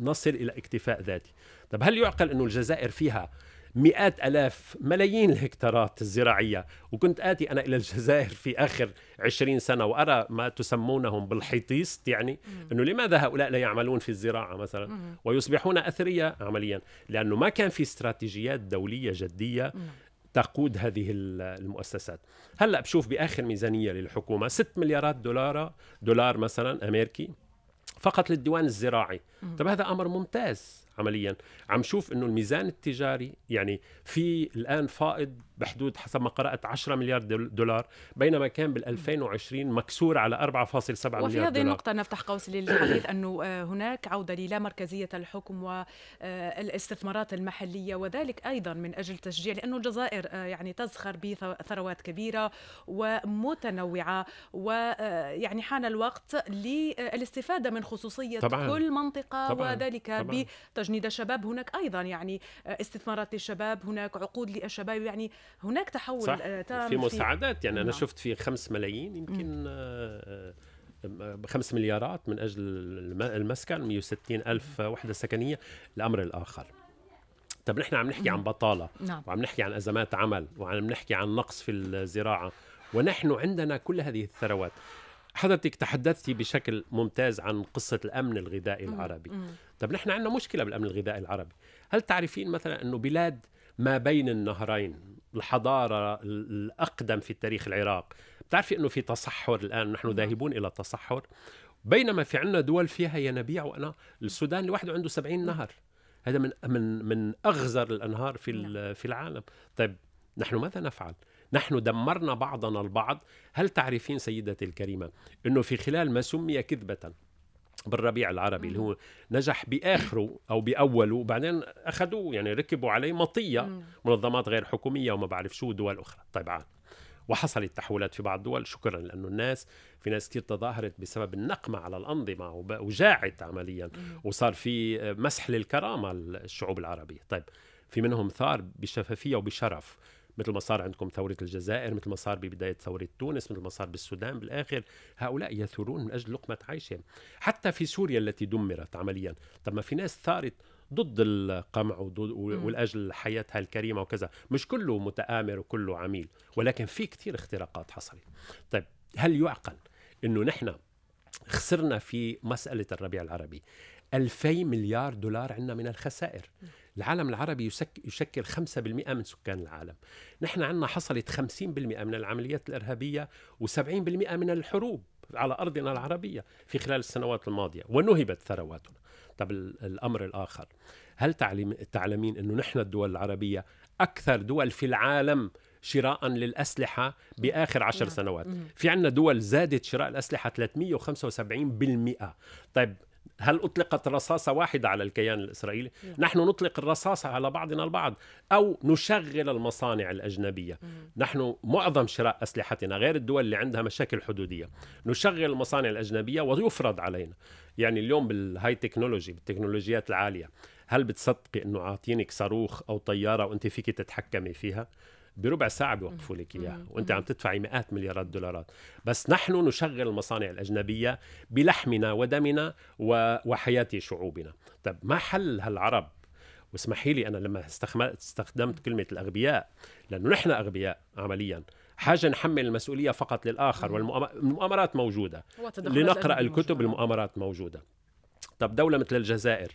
نصل الى اكتفاء ذاتي طب هل يعقل انه الجزائر فيها مئات الاف ملايين الهكتارات الزراعيه وكنت اتي انا الى الجزائر في اخر 20 سنه وارى ما تسمونهم بالحيطيست يعني انه لماذا هؤلاء لا يعملون في الزراعه مثلا مم. ويصبحون اثرياء عمليا لانه ما كان في استراتيجيات دوليه جديه مم. تقود هذه المؤسسات هلا بشوف باخر ميزانيه للحكومه ست مليارات دولار دولار مثلا امريكي فقط للديوان الزراعي طب هذا امر ممتاز عمليا عم شوف انه الميزان التجاري يعني في الان فائض بحدود حسب ما قرات 10 مليار دولار بينما كان بال 2020 مكسور على 4.7 مليار دولار وفي هذه النقطه نفتح قوس للحديث انه آه، هناك عوده للا مركزيه الحكم والاستثمارات آه، المحليه وذلك ايضا من اجل تشجيع لانه الجزائر آه، يعني تزخر بثروات كبيره ومتنوعه ويعني حان الوقت للاستفاده من خصوصيه طبعاً. كل منطقه طبعاً. وذلك طبعاً. بتجنيد الشباب هناك ايضا يعني استثمارات للشباب هناك عقود للشباب يعني هناك تحول صح. آه، تام في مساعدات يعني نعم. انا شفت في 5 ملايين يمكن آه، آه، خمس مليارات من أجل المسكن 160 ألف وحدة سكنية الأمر الآخر طب نحن عم نحكي عن بطالة نعم. وعم نحكي عن أزمات عمل وعم نحكي عن نقص في الزراعة ونحن عندنا كل هذه الثروات حضرتك تحدثتي بشكل ممتاز عن قصة الأمن الغذائي العربي طب نحن عندنا مشكلة بالأمن الغذائي العربي هل تعرفين مثلا أنه بلاد ما بين النهرين الحضاره الاقدم في تاريخ العراق بتعرفي انه في تصحر الان نحن نعم. ذاهبون الى التصحر بينما في عندنا دول فيها ينابيع وانا السودان لوحده عنده 70 نعم. نهر هذا من من من اغزر الانهار في نعم. في العالم طيب نحن ماذا نفعل نحن دمرنا بعضنا البعض هل تعرفين سيدتي الكريمه انه في خلال ما سمي كذبه بالربيع العربي اللي هو نجح باخره او باوله وبعدين اخذوه يعني ركبوا عليه مطيه منظمات غير حكوميه وما بعرف شو دول اخرى طبعا وحصلت تحولات في بعض الدول شكرا لانه الناس في ناس كثير تظاهرت بسبب النقمه على الانظمه وجاعت عمليا وصار في مسح للكرامه الشعوب العربيه طيب في منهم ثار بشفافيه وبشرف مثل ما صار عندكم ثورة الجزائر مثل ما صار ببداية ثورة تونس مثل ما صار بالسودان بالآخر هؤلاء يثورون من أجل لقمة عيشهم حتى في سوريا التي دمرت عمليا طب ما في ناس ثارت ضد القمع وضد والاجل حياتها الكريمه وكذا مش كله متآمر وكله عميل ولكن في كثير اختراقات حصلت طيب هل يعقل انه نحن خسرنا في مساله الربيع العربي 2000 مليار دولار عندنا من الخسائر العالم العربي يشكل 5% من سكان العالم نحن عندنا حصلت 50% من العمليات الإرهابية و70% من الحروب على أرضنا العربية في خلال السنوات الماضية ونهبت ثرواتنا طب الأمر الآخر هل تعلمين أنه نحن الدول العربية أكثر دول في العالم شراء للأسلحة بآخر عشر نعم. سنوات في عندنا دول زادت شراء الأسلحة 375% طيب هل أطلقت رصاصة واحدة على الكيان الإسرائيلي؟ نعم. نحن نطلق الرصاصة على بعضنا البعض أو نشغل المصانع الأجنبية نحن معظم شراء أسلحتنا غير الدول اللي عندها مشاكل حدودية نشغل المصانع الأجنبية ويفرض علينا يعني اليوم بالهاي تكنولوجي بالتكنولوجيات العالية هل بتصدقي أنه عاطينك صاروخ أو طيارة وأنت فيك تتحكمي فيها؟ بربع ساعه بيوقفوا لك اياها وانت عم تدفعي مئات مليارات الدولارات بس نحن نشغل المصانع الاجنبيه بلحمنا ودمنا وحياه شعوبنا طب ما حل هالعرب واسمحي لي انا لما استخدمت كلمه الاغبياء لانه نحن اغبياء عمليا حاجة نحمل المسؤولية فقط للآخر والمؤامرات موجودة لنقرأ الكتب المؤامرات موجودة طب دولة مثل الجزائر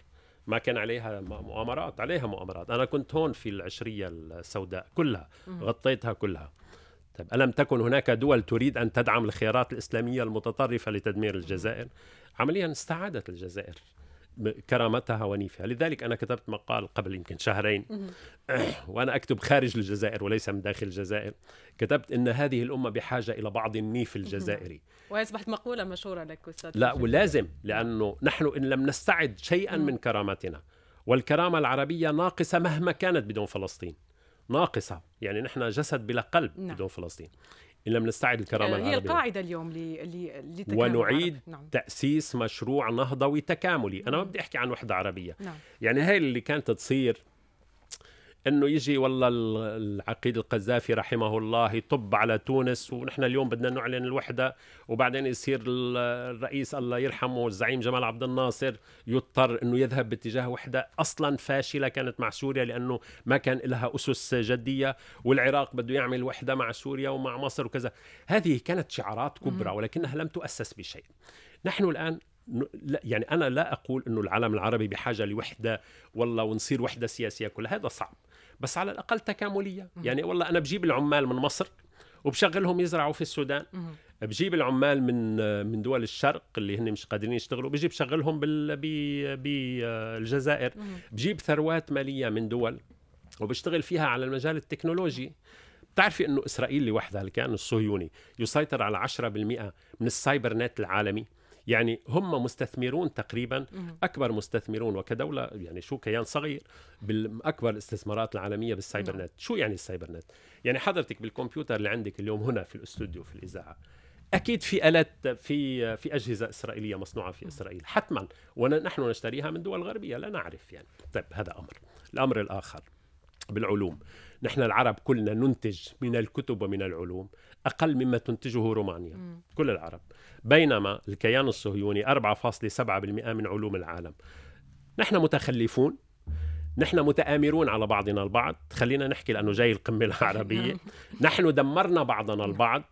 ما كان عليها مؤامرات عليها مؤامرات أنا كنت هون في العشرية السوداء كلها غطيتها كلها طيب ألم تكن هناك دول تريد أن تدعم الخيارات الإسلامية المتطرفة لتدمير الجزائر عمليا استعادت الجزائر كرامتها ونيفها لذلك أنا كتبت مقال قبل يمكن شهرين وأنا أكتب خارج الجزائر وليس من داخل الجزائر كتبت أن هذه الأمة بحاجة إلى بعض النيف الجزائري وأصبحت مقولة مشهورة لك أستاذ لا ولازم لأنه نحن إن لم نستعد شيئا من كرامتنا والكرامة العربية ناقصة مهما كانت بدون فلسطين ناقصة يعني نحن جسد بلا قلب نعم. بدون فلسطين ان لم نستعد الكرامه آه، هي العربيه هي القاعده اليوم لتكامل ونعيد نعم. تاسيس مشروع نهضوي تكاملي انا ما بدي احكي عن وحده عربيه نعم. يعني هاي اللي كانت تصير انه يجي والله العقيد القذافي رحمه الله يطب على تونس ونحن اليوم بدنا نعلن الوحده وبعدين يصير الرئيس الله يرحمه الزعيم جمال عبد الناصر يضطر انه يذهب باتجاه وحده اصلا فاشله كانت مع سوريا لانه ما كان لها اسس جديه والعراق بده يعمل وحده مع سوريا ومع مصر وكذا هذه كانت شعارات كبرى ولكنها لم تؤسس بشيء نحن الان يعني انا لا اقول انه العالم العربي بحاجه لوحده والله ونصير وحده سياسيه كلها هذا صعب بس على الاقل تكامليه يعني والله انا بجيب العمال من مصر وبشغلهم يزرعوا في السودان بجيب العمال من من دول الشرق اللي هن مش قادرين يشتغلوا بجي بشغلهم بالجزائر بجيب ثروات ماليه من دول وبشتغل فيها على المجال التكنولوجي بتعرفي انه اسرائيل لوحدها الكيان الصهيوني يسيطر على 10% من السايبر نت العالمي يعني هم مستثمرون تقريبا اكبر مستثمرون وكدوله يعني شو كيان صغير باكبر الاستثمارات العالميه نت نعم. شو يعني نت يعني حضرتك بالكمبيوتر اللي عندك اليوم هنا في الاستوديو في الاذاعه اكيد في الات في في اجهزه اسرائيليه مصنوعه في اسرائيل حتما ونحن نشتريها من دول غربيه لا نعرف يعني طيب هذا امر الامر الاخر بالعلوم نحن العرب كلنا ننتج من الكتب ومن العلوم أقل مما تنتجه رومانيا م. كل العرب بينما الكيان الصهيوني 4.7% من علوم العالم نحن متخلفون نحن متآمرون على بعضنا البعض خلينا نحكي لأنه جاي القمة العربية نحن دمرنا بعضنا البعض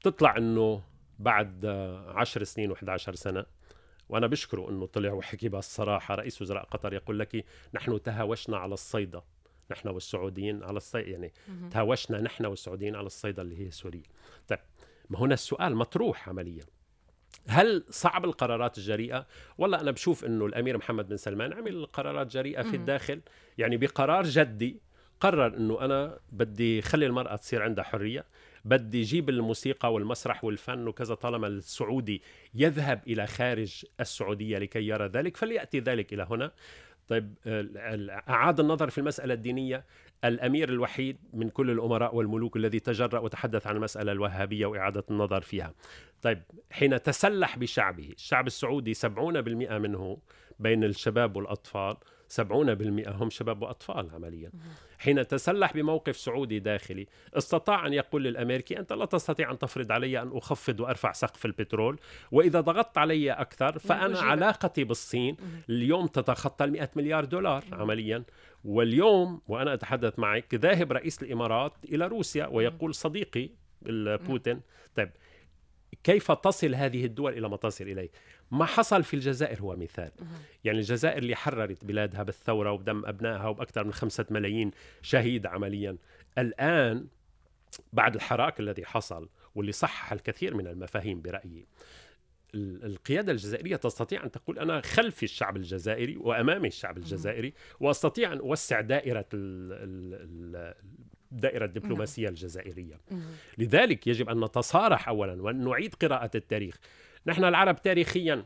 بتطلع أنه بعد 10 سنين و11 سنة وأنا بشكره أنه طلع وحكي بهالصراحة رئيس وزراء قطر يقول لك نحن تهاوشنا على الصيدة يعني نحن والسعوديين على الصيد يعني تهاوشنا نحن والسعوديين على الصيدة اللي هي سوريا طيب ما هنا السؤال مطروح عمليا هل صعب القرارات الجريئة؟ والله أنا بشوف أنه الأمير محمد بن سلمان عمل قرارات جريئة في الداخل يعني بقرار جدي قرر أنه أنا بدي خلي المرأة تصير عندها حرية بدي جيب الموسيقى والمسرح والفن وكذا طالما السعودي يذهب إلى خارج السعودية لكي يرى ذلك فليأتي ذلك إلى هنا طيب أعاد النظر في المسألة الدينية الأمير الوحيد من كل الأمراء والملوك الذي تجرأ وتحدث عن المسألة الوهابية وإعادة النظر فيها طيب حين تسلح بشعبه الشعب السعودي 70% منه بين الشباب والأطفال 70% هم شباب وأطفال عمليا حين تسلح بموقف سعودي داخلي استطاع أن يقول للأمريكي أنت لا تستطيع أن تفرض علي أن أخفض وأرفع سقف البترول وإذا ضغطت علي أكثر فأنا علاقتي بالصين اليوم تتخطى ال 100 مليار دولار عمليا واليوم وأنا أتحدث معك ذاهب رئيس الإمارات إلى روسيا ويقول صديقي بوتين طيب كيف تصل هذه الدول الى ما تصل اليه؟ ما حصل في الجزائر هو مثال يعني الجزائر اللي حررت بلادها بالثوره وبدم ابنائها وباكثر من خمسة ملايين شهيد عمليا الان بعد الحراك الذي حصل واللي صحح الكثير من المفاهيم برايي القياده الجزائريه تستطيع ان تقول انا خلف الشعب الجزائري وامام الشعب الجزائري واستطيع ان اوسع دائره الدائرة الدبلوماسية نعم. الجزائرية لذلك يجب أن نتصارح أولا وأن نعيد قراءة التاريخ نحن العرب تاريخيا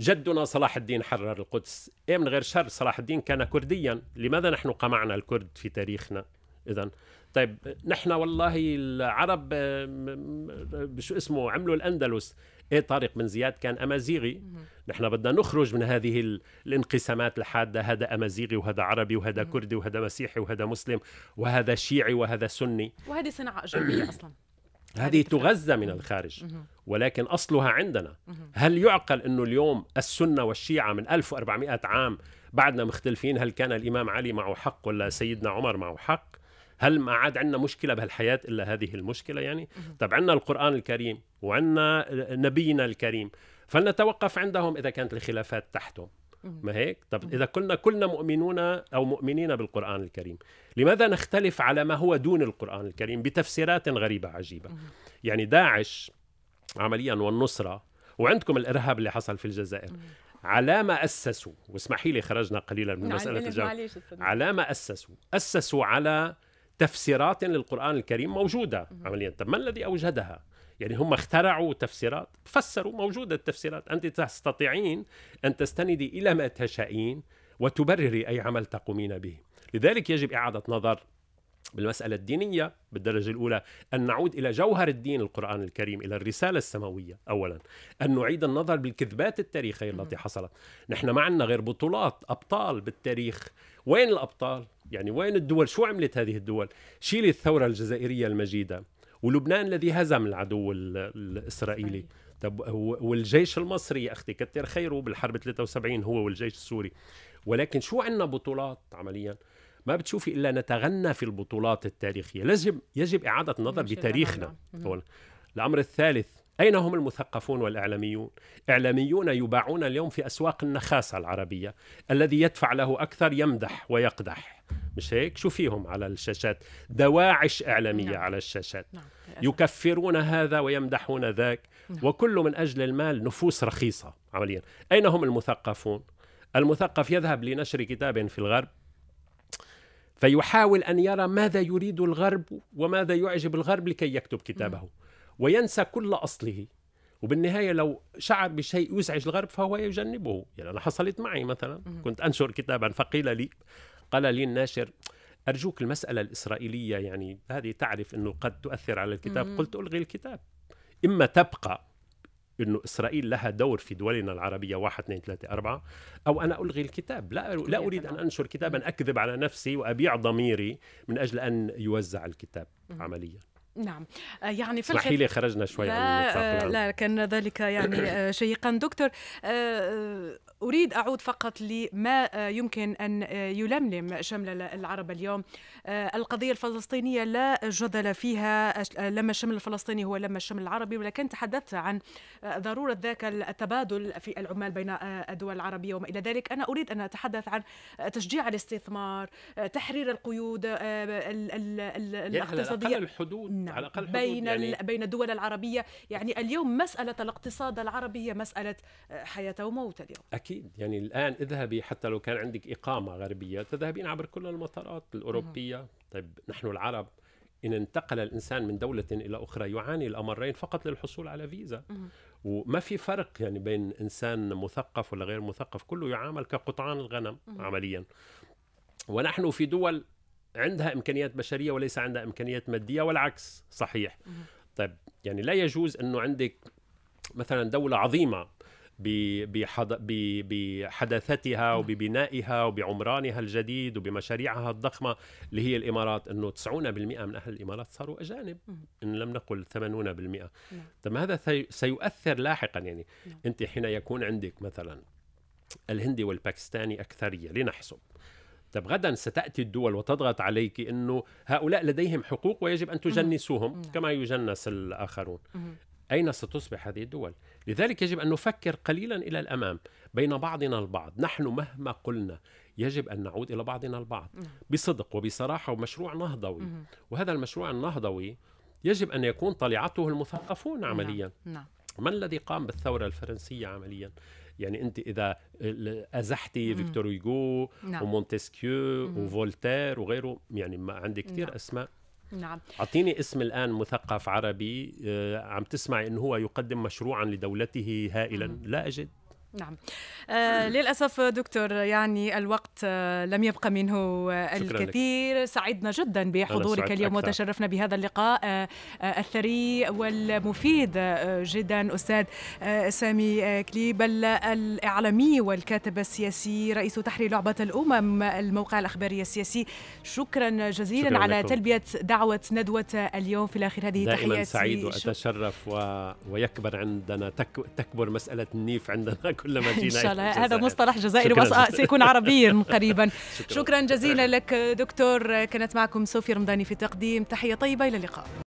جدنا صلاح الدين حرر القدس إيه من غير شر صلاح الدين كان كرديا لماذا نحن قمعنا الكرد في تاريخنا إذا طيب نحن والله العرب شو اسمه عملوا الأندلس إيه طارق بن زياد كان أمازيغي نحن بدنا نخرج من هذه الانقسامات الحادة هذا أمازيغي وهذا عربي وهذا كردي وهذا مسيحي وهذا مسلم وهذا شيعي وهذا سني وهذه صناعة أجنبية أصلا هذه تغذى من الخارج ولكن أصلها عندنا هل يعقل أنه اليوم السنة والشيعة من 1400 عام بعدنا مختلفين هل كان الإمام علي معه حق ولا سيدنا عمر معه حق هل ما عاد عندنا مشكله بهالحياه الا هذه المشكله يعني طب عندنا القران الكريم وعندنا نبينا الكريم فلنتوقف عندهم اذا كانت الخلافات تحتهم ما هيك؟ طب إذا كلنا كلنا مؤمنون أو مؤمنين بالقرآن الكريم لماذا نختلف على ما هو دون القرآن الكريم بتفسيرات غريبة عجيبة يعني داعش عمليا والنصرة وعندكم الإرهاب اللي حصل في الجزائر على ما أسسوا واسمحي لي خرجنا قليلا من نعم، مسألة يعني الجو على ما أسسوا أسسوا على تفسيرات للقرآن الكريم موجودة عمليا طب ما الذي أوجدها؟ يعني هم اخترعوا تفسيرات فسروا موجودة التفسيرات أنت تستطيعين أن تستندي إلى ما تشائين وتبرري أي عمل تقومين به لذلك يجب إعادة نظر بالمسألة الدينية بالدرجة الأولى أن نعود إلى جوهر الدين القرآن الكريم إلى الرسالة السماوية أولا أن نعيد النظر بالكذبات التاريخية التي نعم. حصلت نحن ما عندنا غير بطولات أبطال بالتاريخ وين الأبطال؟ يعني وين الدول؟ شو عملت هذه الدول؟ شيلي الثورة الجزائرية المجيدة ولبنان الذي هزم العدو الإسرائيلي طب والجيش المصري يا اختي كتر خيره بالحرب 73 هو والجيش السوري ولكن شو عندنا بطولات عمليا؟ ما بتشوفي الا نتغنى في البطولات التاريخيه لازم يجب اعاده النظر بتاريخنا طبعا الامر الثالث أين هم المثقفون والإعلاميون؟ إعلاميون يباعون اليوم في أسواق النخاسة العربية الذي يدفع له أكثر يمدح ويقدح مش هيك؟ شو فيهم على الشاشات؟ دواعش إعلامية نعم. على الشاشات نعم. يكفرون هذا ويمدحون ذاك نعم. وكل من أجل المال نفوس رخيصة عمليا أين هم المثقفون؟ المثقف يذهب لنشر كتاب في الغرب فيحاول ان يرى ماذا يريد الغرب وماذا يعجب الغرب لكي يكتب كتابه وينسى كل اصله وبالنهايه لو شعر بشيء يزعج الغرب فهو يجنبه يعني انا حصلت معي مثلا كنت انشر كتابا فقيل لي قال لي الناشر ارجوك المساله الاسرائيليه يعني هذه تعرف انه قد تؤثر على الكتاب قلت الغي الكتاب اما تبقى انه اسرائيل لها دور في دولنا العربيه واحد اثنين ثلاثه اربعه او انا الغي الكتاب لا لا اريد ان انشر كتابا اكذب على نفسي وابيع ضميري من اجل ان يوزع الكتاب عمليا نعم آه، يعني في اسمحي لي خرجنا شوي عن لا آه، كان ذلك يعني آه، شيقا دكتور أريد أعود فقط لما يمكن أن يلملم شمل العرب اليوم القضية الفلسطينية لا جدل فيها لما الشمل الفلسطيني هو لما الشمل العربي ولكن تحدثت عن ضرورة ذاك التبادل في العمال بين الدول العربية وما إلى ذلك أنا أريد أن أتحدث عن تشجيع الاستثمار تحرير القيود الاقتصادية يعني الحدود نعم. نعم. على الأقل بين يعني... بين الدول العربية يعني اليوم مسألة الاقتصاد العربي هي مسألة آه، حياة وموت اليوم أكيد يعني الآن اذهبي حتى لو كان عندك إقامة غربية تذهبين عبر كل المطارات الأوروبية مم. طيب نحن العرب إن انتقل الإنسان من دولة إلى أخرى يعاني الأمرين فقط للحصول على فيزا مم. وما في فرق يعني بين إنسان مثقف ولا غير مثقف كله يعامل كقطعان الغنم مم. عمليا ونحن في دول عندها امكانيات بشريه وليس عندها امكانيات ماديه والعكس صحيح طيب يعني لا يجوز انه عندك مثلا دوله عظيمه بحداثتها نعم. وببنائها وبعمرانها الجديد وبمشاريعها الضخمه اللي هي الامارات انه 90% من اهل الامارات صاروا اجانب ان لم نقل 80% نعم. طب هذا سيؤثر لاحقا يعني نعم. انت حين يكون عندك مثلا الهندي والباكستاني اكثريه لنحسب طب غدا ستأتي الدول وتضغط عليك أنه هؤلاء لديهم حقوق ويجب أن تجنسوهم كما نعم. يجنس الآخرون أين ستصبح هذه الدول؟ لذلك يجب أن نفكر قليلا إلى الأمام بين بعضنا البعض نحن مهما قلنا يجب أن نعود إلى بعضنا البعض بصدق وبصراحة ومشروع نهضوي وهذا المشروع النهضوي يجب أن يكون طليعته المثقفون نعم. عمليا من نعم. الذي قام بالثورة الفرنسية عمليا؟ يعني انت اذا ازحتي فيكتور هيغو نعم. ومونتسكيو وفولتير وغيره يعني ما عندي كثير نعم. اسماء نعم اعطيني اسم الان مثقف عربي آه، عم تسمعي انه هو يقدم مشروعا لدولته هائلا مم. لا اجد نعم آه للأسف دكتور يعني الوقت آه لم يبقى منه آه الكثير لك. سعدنا جدا بحضورك اليوم أكثر. وتشرفنا بهذا اللقاء آه آه الثري والمفيد آه جدا أستاذ آه سامي آه كليب الإعلامي والكاتب السياسي رئيس تحرير لعبة الأمم الموقع الأخباري السياسي شكرا جزيلا شكرا على لكم. تلبية دعوة ندوة اليوم في الأخير هذه دائما تحياتي سعيد وأتشرف و... ويكبر عندنا تك... تكبر مسألة النيف عندنا كل كلما جينا ان شاء الله هذا مصطلح جزائري آه، سيكون عربيا قريبا شكرا, شكرا جزيلا لك دكتور كانت معكم صوفيا رمضاني في التقديم تحيه طيبه الى اللقاء